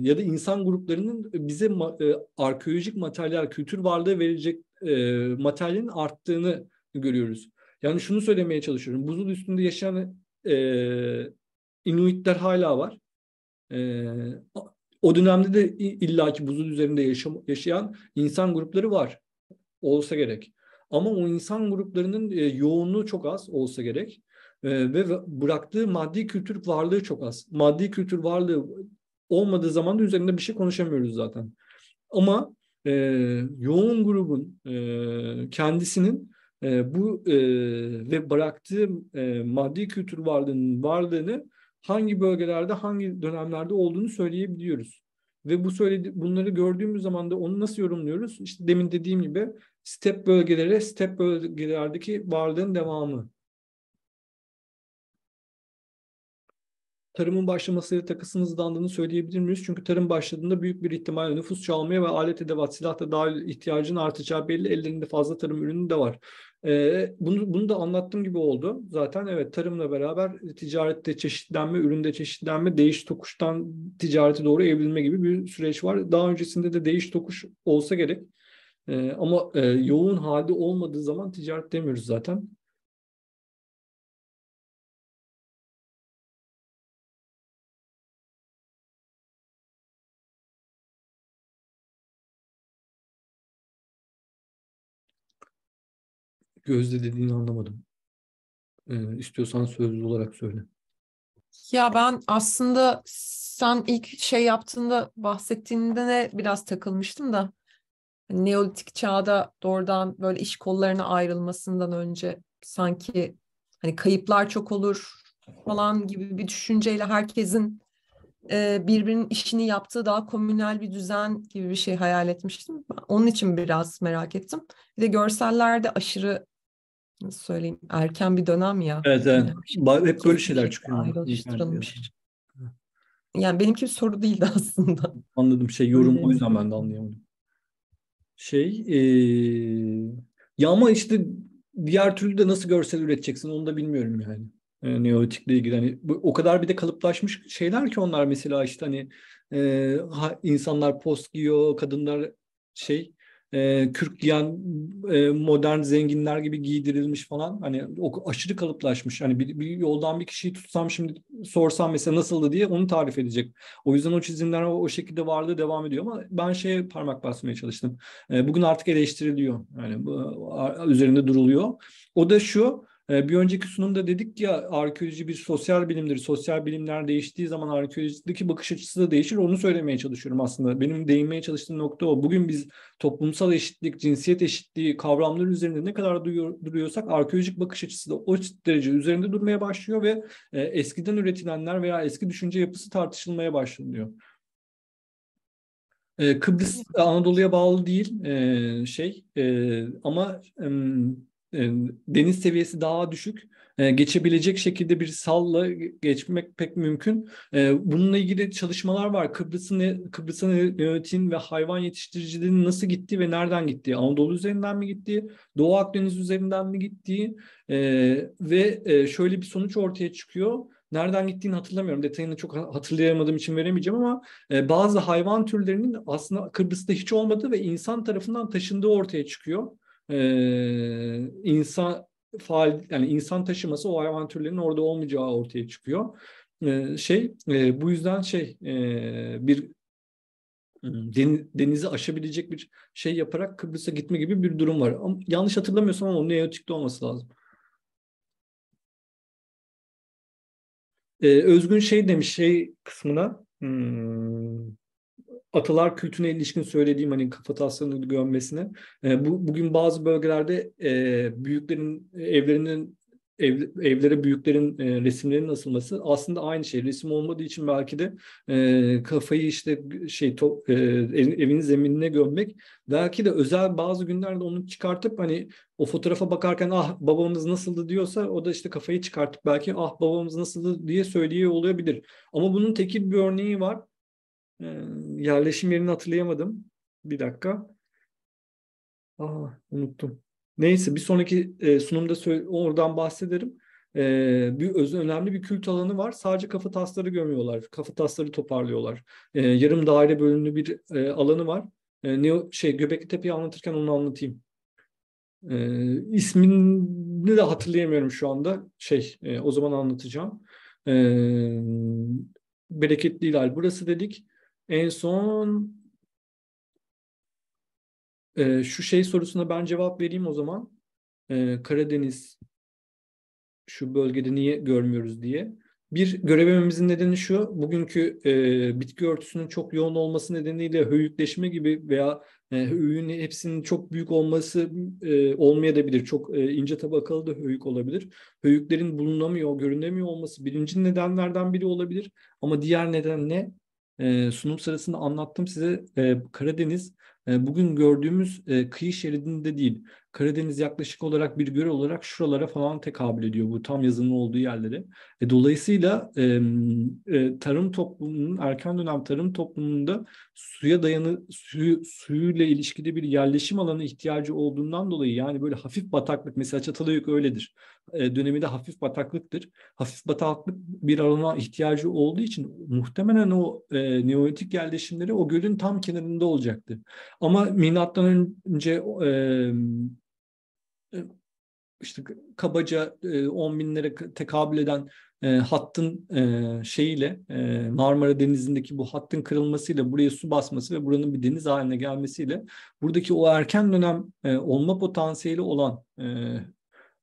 ya da insan gruplarının bize ma, e, arkeolojik materyal, kültür varlığı verecek e, materyalin arttığını görüyoruz. Yani şunu söylemeye çalışıyorum. Buzul üstünde yaşayan e, Inuitler hala var. E, o dönemde de illaki buzun üzerinde yaşam, yaşayan insan grupları var. Olsa gerek. Ama o insan gruplarının e, yoğunluğu çok az olsa gerek. E, ve bıraktığı maddi kültür varlığı çok az. Maddi kültür varlığı olmadığı zaman da üzerinde bir şey konuşamıyoruz zaten. Ama e, yoğun grubun e, kendisinin e, bu e, ve bıraktığı e, maddi kültür varlığının varlığını hangi bölgelerde hangi dönemlerde olduğunu söyleyebiliyoruz. Ve bu söyledi, bunları gördüğümüz zaman da onu nasıl yorumluyoruz? İşte demin dediğim gibi step bölgelere, step bölgelerdeki varlığın devamı tarımın başlamasıyla takısınız dandığını söyleyebilir miyiz? Çünkü tarım başladığında büyük bir ihtimalle nüfus çalmaya ve alet edevat silah da dahil ihtiyacın artacağı belli. Ellerinde fazla tarım ürünü de var. Ee, bunu, bunu da anlattığım gibi oldu. Zaten evet tarımla beraber ticarette çeşitlenme, üründe çeşitlenme, değiş tokuştan ticarete doğru evrilme gibi bir süreç var. Daha öncesinde de değiş tokuş olsa gerek. Ee, ama e, yoğun halde olmadığı zaman ticaret demiyoruz zaten. Gözde dediğini anlamadım. Ee, istiyorsan sözlü olarak söyle. Ya ben aslında sen ilk şey yaptığında bahsettiğinde ne biraz takılmıştım da hani Neolitik çağda doğrudan böyle iş kollarına ayrılmasından önce sanki hani kayıplar çok olur falan gibi bir düşünceyle herkesin e, birbirinin işini yaptığı daha komünel bir düzen gibi bir şey hayal etmiştim. Onun için biraz merak ettim. Bir de görsellerde aşırı nasıl söyleyeyim erken bir dönem ya. Evet, evet. Yani, hep böyle şeyler çıkıyor. Ayrıştırılmış. Yani benimki bir soru değildi aslında. Anladım şey yorum o yüzden ben de şey. anlayamadım. Şey e, ya ama işte diğer türlü de nasıl görsel üreteceksin onu da bilmiyorum yani. E, neolitikle ilgili hani bu, o kadar bir de kalıplaşmış şeyler ki onlar mesela işte hani e, ha, insanlar post giyiyor, kadınlar şey e, kürk giyen e, modern zenginler gibi giydirilmiş falan hani o aşırı kalıplaşmış hani bir, bir yoldan bir kişiyi tutsam şimdi sorsam mesela nasıldı diye onu tarif edecek o yüzden o çizimler o, o şekilde varlığı devam ediyor ama ben şeye parmak basmaya çalıştım e, bugün artık eleştiriliyor yani bu, üzerinde duruluyor o da şu ee, bir önceki sunumda dedik ya arkeoloji bir sosyal bilimdir. Sosyal bilimler değiştiği zaman arkeolojideki bakış açısı da değişir. Onu söylemeye çalışıyorum aslında. Benim değinmeye çalıştığım nokta o. Bugün biz toplumsal eşitlik, cinsiyet eşitliği kavramları üzerinde ne kadar duruyorsak arkeolojik bakış açısı da o derece üzerinde durmaya başlıyor ve e, eskiden üretilenler veya eski düşünce yapısı tartışılmaya başlanıyor. E, Kıbrıs Anadolu'ya bağlı değil e, şey ama e, deniz seviyesi daha düşük e, geçebilecek şekilde bir salla geçmek pek mümkün. E, bununla ilgili çalışmalar var. Kıbrıs'ın Kıbrıs'ın yönetim ve hayvan yetiştiriciliğinin nasıl gittiği ve nereden gittiği, Anadolu üzerinden mi gittiği, Doğu Akdeniz üzerinden mi gittiği ve şöyle bir sonuç ortaya çıkıyor. Nereden gittiğini hatırlamıyorum. Detayını çok hatırlayamadığım için veremeyeceğim ama bazı hayvan türlerinin aslında Kıbrıs'ta hiç olmadığı ve insan tarafından taşındığı ortaya çıkıyor e, insan faal yani insan taşıması o hayvan türlerinin orada olmayacağı ortaya çıkıyor. E, şey e, bu yüzden şey e, bir hmm, denizi aşabilecek bir şey yaparak Kıbrıs'a gitme gibi bir durum var. Ama, yanlış hatırlamıyorsam ama Neotik'te olması lazım. Ee, Özgün şey demiş şey kısmına hmm, atalar kültüne ilişkin söylediğim hani kafa taslarını gömmesine. E, bu, bugün bazı bölgelerde e, büyüklerin evlerinin ev, evlere büyüklerin e, resimlerinin asılması aslında aynı şey. Resim olmadığı için belki de e, kafayı işte şey to, e, evin zeminine gömmek belki de özel bazı günlerde onu çıkartıp hani o fotoğrafa bakarken ah babamız nasıldı diyorsa o da işte kafayı çıkartıp belki ah babamız nasıldı diye söylüyor olabilir. Ama bunun tekil bir örneği var. Ee, yerleşim yerini hatırlayamadım. Bir dakika. Aa, unuttum. Neyse bir sonraki e, sunumda oradan bahsederim. E, bir öz önemli bir kült alanı var. Sadece kafa tasları gömüyorlar. Kafa tasları toparlıyorlar. E, yarım daire bölümlü bir e, alanı var. E, ne şey Göbekli Tepe'yi anlatırken onu anlatayım. E, ismini de hatırlayamıyorum şu anda. Şey e, o zaman anlatacağım. E, bereketli hilal burası dedik. En son e, şu şey sorusuna ben cevap vereyim o zaman. E, Karadeniz şu bölgede niye görmüyoruz diye. Bir görevimizin nedeni şu, bugünkü e, bitki örtüsünün çok yoğun olması nedeniyle höyükleşme gibi veya e, höyüğün hepsinin çok büyük olması e, olmayabilir. Çok e, ince tabakalı da höyük olabilir. Höyüklerin bulunamıyor, görünemiyor olması birinci nedenlerden biri olabilir. Ama diğer neden ne? Ee, sunum sırasında anlattım size ee, Karadeniz e, bugün gördüğümüz e, kıyı şeridinde değil. Karadeniz yaklaşık olarak bir göre olarak şuralara falan tekabül ediyor bu tam yazının olduğu yerlere. E, dolayısıyla e, tarım toplumunun erken dönem tarım toplumunda suya dayanı suyu suyuyla ilişkili bir yerleşim alanı ihtiyacı olduğundan dolayı yani böyle hafif bataklık mesela Çatalhöyük öyledir. E, döneminde hafif bataklıktır. Hafif bataklık bir alana ihtiyacı olduğu için muhtemelen o e, neolitik yerleşimleri o gölün tam kenarında olacaktır. Ama minattan önce e, e işte kabaca e, 10 binlere tekabül eden e, hattın e, şeyiyle e, Marmara Denizi'ndeki bu hattın kırılmasıyla buraya su basması ve buranın bir deniz haline gelmesiyle buradaki o erken dönem e, olma potansiyeli olan e,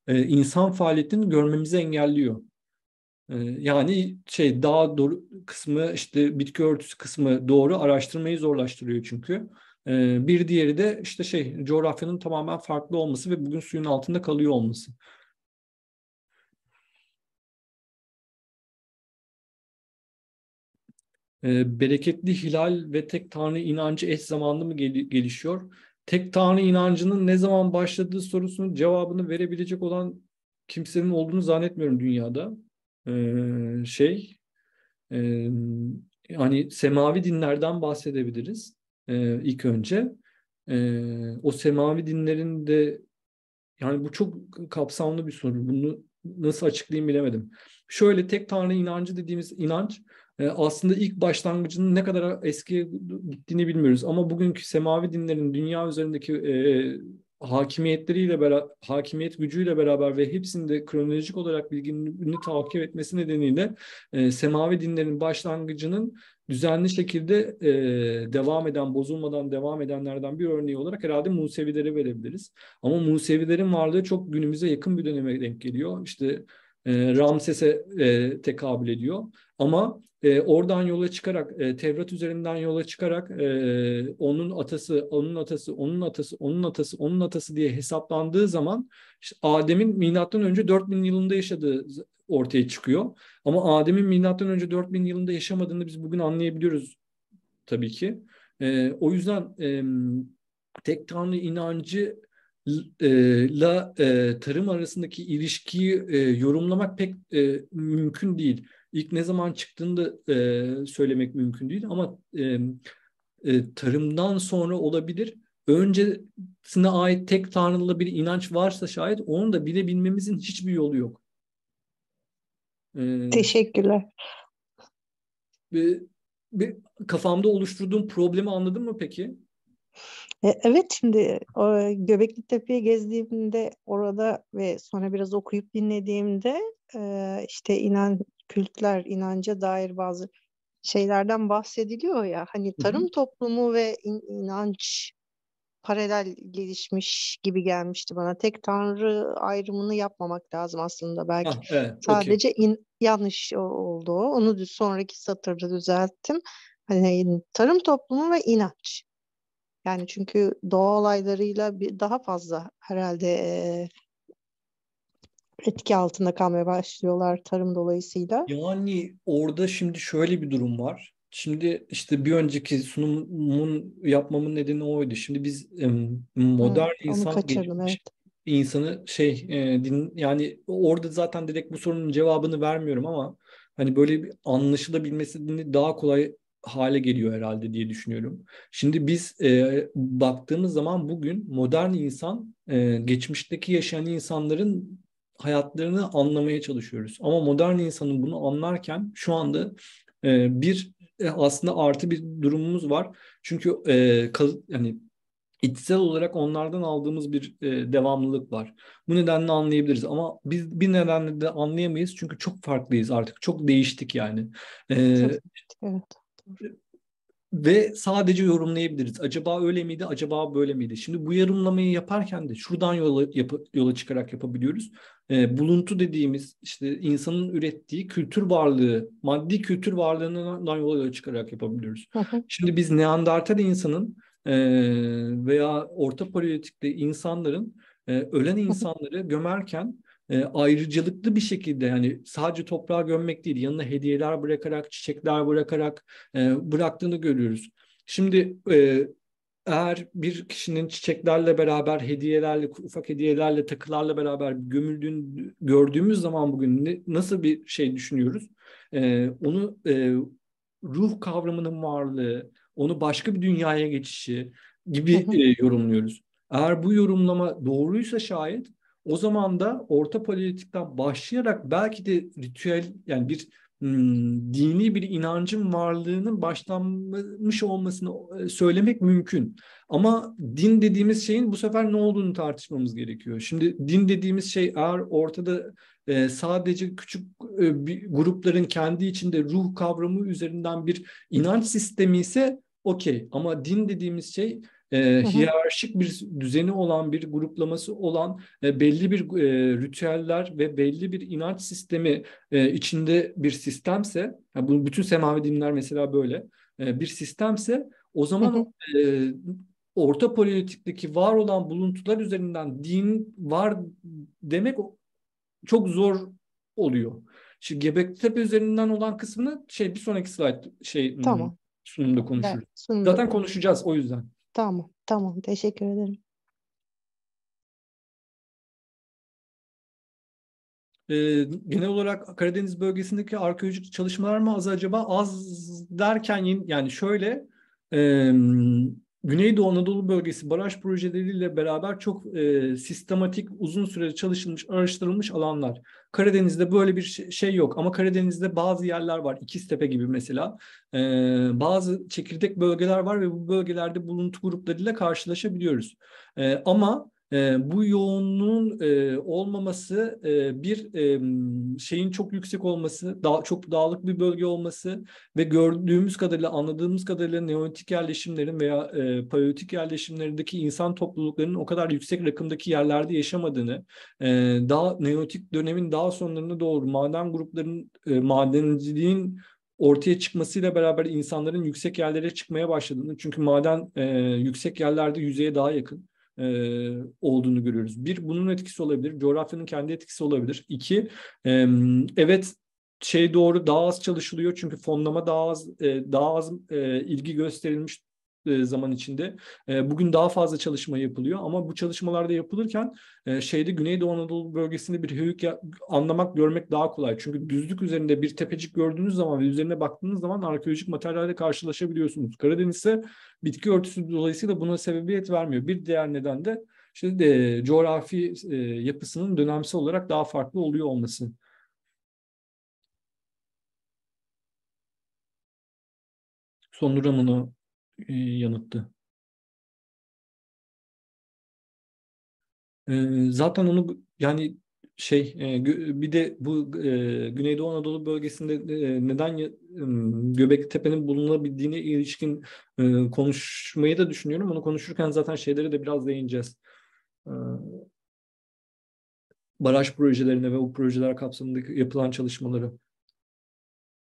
e, insan faaliyetini görmemizi engelliyor. E, yani şey daha doğru kısmı işte bitki örtüsü kısmı doğru araştırmayı zorlaştırıyor çünkü. E, bir diğeri de işte şey coğrafyanın tamamen farklı olması ve bugün suyun altında kalıyor olması. bereketli hilal ve tek tanrı inancı eş zamanlı mı gelişiyor? tek tanrı inancının ne zaman başladığı sorusunun cevabını verebilecek olan kimsenin olduğunu zannetmiyorum dünyada. Ee, şey e, hani semavi dinlerden bahsedebiliriz e, ilk önce. E, o semavi dinlerin de yani bu çok kapsamlı bir soru. Bunu nasıl açıklayayım bilemedim. Şöyle tek tanrı inancı dediğimiz inanç e, aslında ilk başlangıcının ne kadar eski gittiğini bilmiyoruz. Ama bugünkü semavi dinlerin dünya üzerindeki e, hakimiyetleriyle beraber, hakimiyet gücüyle beraber ve hepsinde kronolojik olarak bilginin takip etmesi nedeniyle e, semavi dinlerin başlangıcının düzenli şekilde e, devam eden, bozulmadan devam edenlerden bir örneği olarak herhalde Musevileri verebiliriz. Ama Musevilerin varlığı çok günümüze yakın bir döneme denk geliyor. İşte e, Ramses'e e, tekabül ediyor. Ama e, oradan yola çıkarak, e, Tevrat üzerinden yola çıkarak e, onun atası, onun atası, onun atası, onun atası, onun atası diye hesaplandığı zaman işte Adem'in milattan önce 4000 yılında yaşadığı ortaya çıkıyor. Ama Adem'in milattan önce 4000 yılında yaşamadığını biz bugün anlayabiliyoruz tabii ki. E, o yüzden e, tek tanrı inancı e, la e, tarım arasındaki ilişkiyi e, yorumlamak pek e, mümkün değil. İlk ne zaman çıktığını da e, söylemek mümkün değil ama e, e, tarımdan sonra olabilir. Öncesine ait tek tanrılı bir inanç varsa şayet onu da bilebilmemizin hiçbir yolu yok. E,
Teşekkürler.
E, bir kafamda oluşturduğum problemi anladın mı peki? E, evet şimdi Göbekli Tepe'yi gezdiğimde orada ve sonra biraz okuyup dinlediğimde e, işte inan kültler, inanca dair bazı şeylerden bahsediliyor ya. Hani tarım toplumu ve in, inanç paralel gelişmiş gibi gelmişti bana. Tek tanrı ayrımını yapmamak lazım aslında belki. Ha,
evet, Sadece
okay. in, yanlış oldu Onu sonraki satırda düzelttim. Hani tarım toplumu ve inanç. Yani çünkü doğa olaylarıyla bir, daha fazla herhalde e, etki altında kalmaya başlıyorlar tarım dolayısıyla. Yani orada şimdi şöyle bir durum var. Şimdi işte bir önceki sunumun yapmamın nedeni oydu. Şimdi biz modern Hı, insan kaçırdım, evet. insanı şey e, din, yani orada zaten direkt bu sorunun cevabını vermiyorum ama hani böyle bir anlaşılabilmesini daha kolay hale geliyor herhalde diye düşünüyorum. Şimdi biz e, baktığımız zaman bugün modern insan e, geçmişteki yaşayan insanların hayatlarını anlamaya çalışıyoruz. Ama modern insanın bunu anlarken şu anda e, bir e, aslında artı bir durumumuz var. Çünkü e, kaz, yani içsel olarak onlardan aldığımız bir e, devamlılık var. Bu nedenle anlayabiliriz ama biz bir nedenle de anlayamayız çünkü çok farklıyız artık. Çok değiştik yani. E, değiştik, evet. Ve sadece yorumlayabiliriz. Acaba öyle miydi, acaba böyle miydi? Şimdi bu yorumlamayı yaparken de şuradan yola, yap, yola çıkarak yapabiliyoruz. E, buluntu dediğimiz işte insanın ürettiği kültür varlığı, maddi kültür varlığından yola çıkarak yapabiliyoruz. Şimdi biz Neandertal insanın e, veya orta paleolitikte insanların e, ölen insanları gömerken e, ayrıcalıklı bir şekilde yani sadece toprağa gömmek değil yanına hediyeler bırakarak çiçekler bırakarak e, bıraktığını görüyoruz. Şimdi e, eğer bir kişinin çiçeklerle beraber, hediyelerle, ufak hediyelerle, takılarla beraber gömüldüğünü gördüğümüz zaman bugün ne, nasıl bir şey düşünüyoruz? Ee, onu e, ruh kavramının varlığı, onu başka bir dünyaya geçişi gibi e, yorumluyoruz. Eğer bu yorumlama doğruysa şayet o zaman da orta paleolitikten başlayarak belki de ritüel yani bir Hmm, dini bir inancın varlığının başlanmış olmasını e, söylemek mümkün. Ama din dediğimiz şeyin bu sefer ne olduğunu tartışmamız gerekiyor. Şimdi din dediğimiz şey eğer ortada e, sadece küçük e, grupların kendi içinde ruh kavramı üzerinden bir inanç sistemi ise okey. Ama din dediğimiz şey e, hiyerarşik bir düzeni olan bir gruplaması olan e, belli bir e, ritüeller ve belli bir inanç sistemi e, içinde bir sistemse yani bu bütün semavi dinler mesela böyle e, bir sistemse o zaman E, orta paleolitikteki var olan buluntular üzerinden din var demek çok zor oluyor. Şimdi Gebektepe üzerinden olan kısmını şey bir sonraki slide şey tamam. sunumda konuşuruz.
Evet, Zaten konuşacağız o yüzden. Tamam, tamam. Teşekkür ederim.
ee, genel olarak Karadeniz bölgesindeki arkeolojik çalışmalar mı az acaba? Az derken yani şöyle e, Güneydoğu Anadolu bölgesi baraj projeleriyle beraber çok e, sistematik, uzun süre çalışılmış, araştırılmış alanlar. Karadeniz'de böyle bir şey yok ama Karadeniz'de bazı yerler var. İkiztepe gibi mesela. E, bazı çekirdek bölgeler var ve bu bölgelerde buluntu gruplarıyla karşılaşabiliyoruz. E, ama ee, bu yoğunluğun e, olmaması e, bir e, şeyin çok yüksek olması, da, çok dağlık bir bölge olması ve gördüğümüz kadarıyla, anladığımız kadarıyla neolitik yerleşimlerin veya e, paleolitik yerleşimlerindeki insan topluluklarının o kadar yüksek rakımdaki yerlerde yaşamadığını, e, daha neolitik dönemin daha sonlarına doğru maden gruplarının, e, madenciliğin ortaya çıkmasıyla beraber insanların yüksek yerlere çıkmaya başladığını çünkü maden e, yüksek yerlerde yüzeye daha yakın e, olduğunu görüyoruz. Bir, bunun etkisi olabilir. Coğrafyanın kendi etkisi olabilir. İki, e, evet şey doğru daha az çalışılıyor çünkü fonlama daha az e, daha az e, ilgi gösterilmiş e, zaman içinde. E, bugün daha fazla çalışma yapılıyor ama bu çalışmalarda yapılırken e, şeyde Güneydoğu Anadolu bölgesinde bir höyük anlamak, görmek daha kolay. Çünkü düzlük üzerinde bir tepecik gördüğünüz zaman ve üzerine baktığınız zaman arkeolojik materyallerle karşılaşabiliyorsunuz. Karadeniz ise bitki örtüsü dolayısıyla buna sebebiyet vermiyor. Bir diğer neden de işte de coğrafi yapısının dönemsel olarak daha farklı oluyor olması. Son duramını
e, yanıttı.
E, zaten onu yani şey e, bir de bu Güneydoğu Anadolu bölgesinde neden e, Göbekli Tepe'nin bulunabildiğine ilişkin konuşmayı da düşünüyorum. Onu konuşurken zaten şeyleri de biraz değineceğiz. baraj projelerine ve o projeler kapsamında yapılan çalışmaları.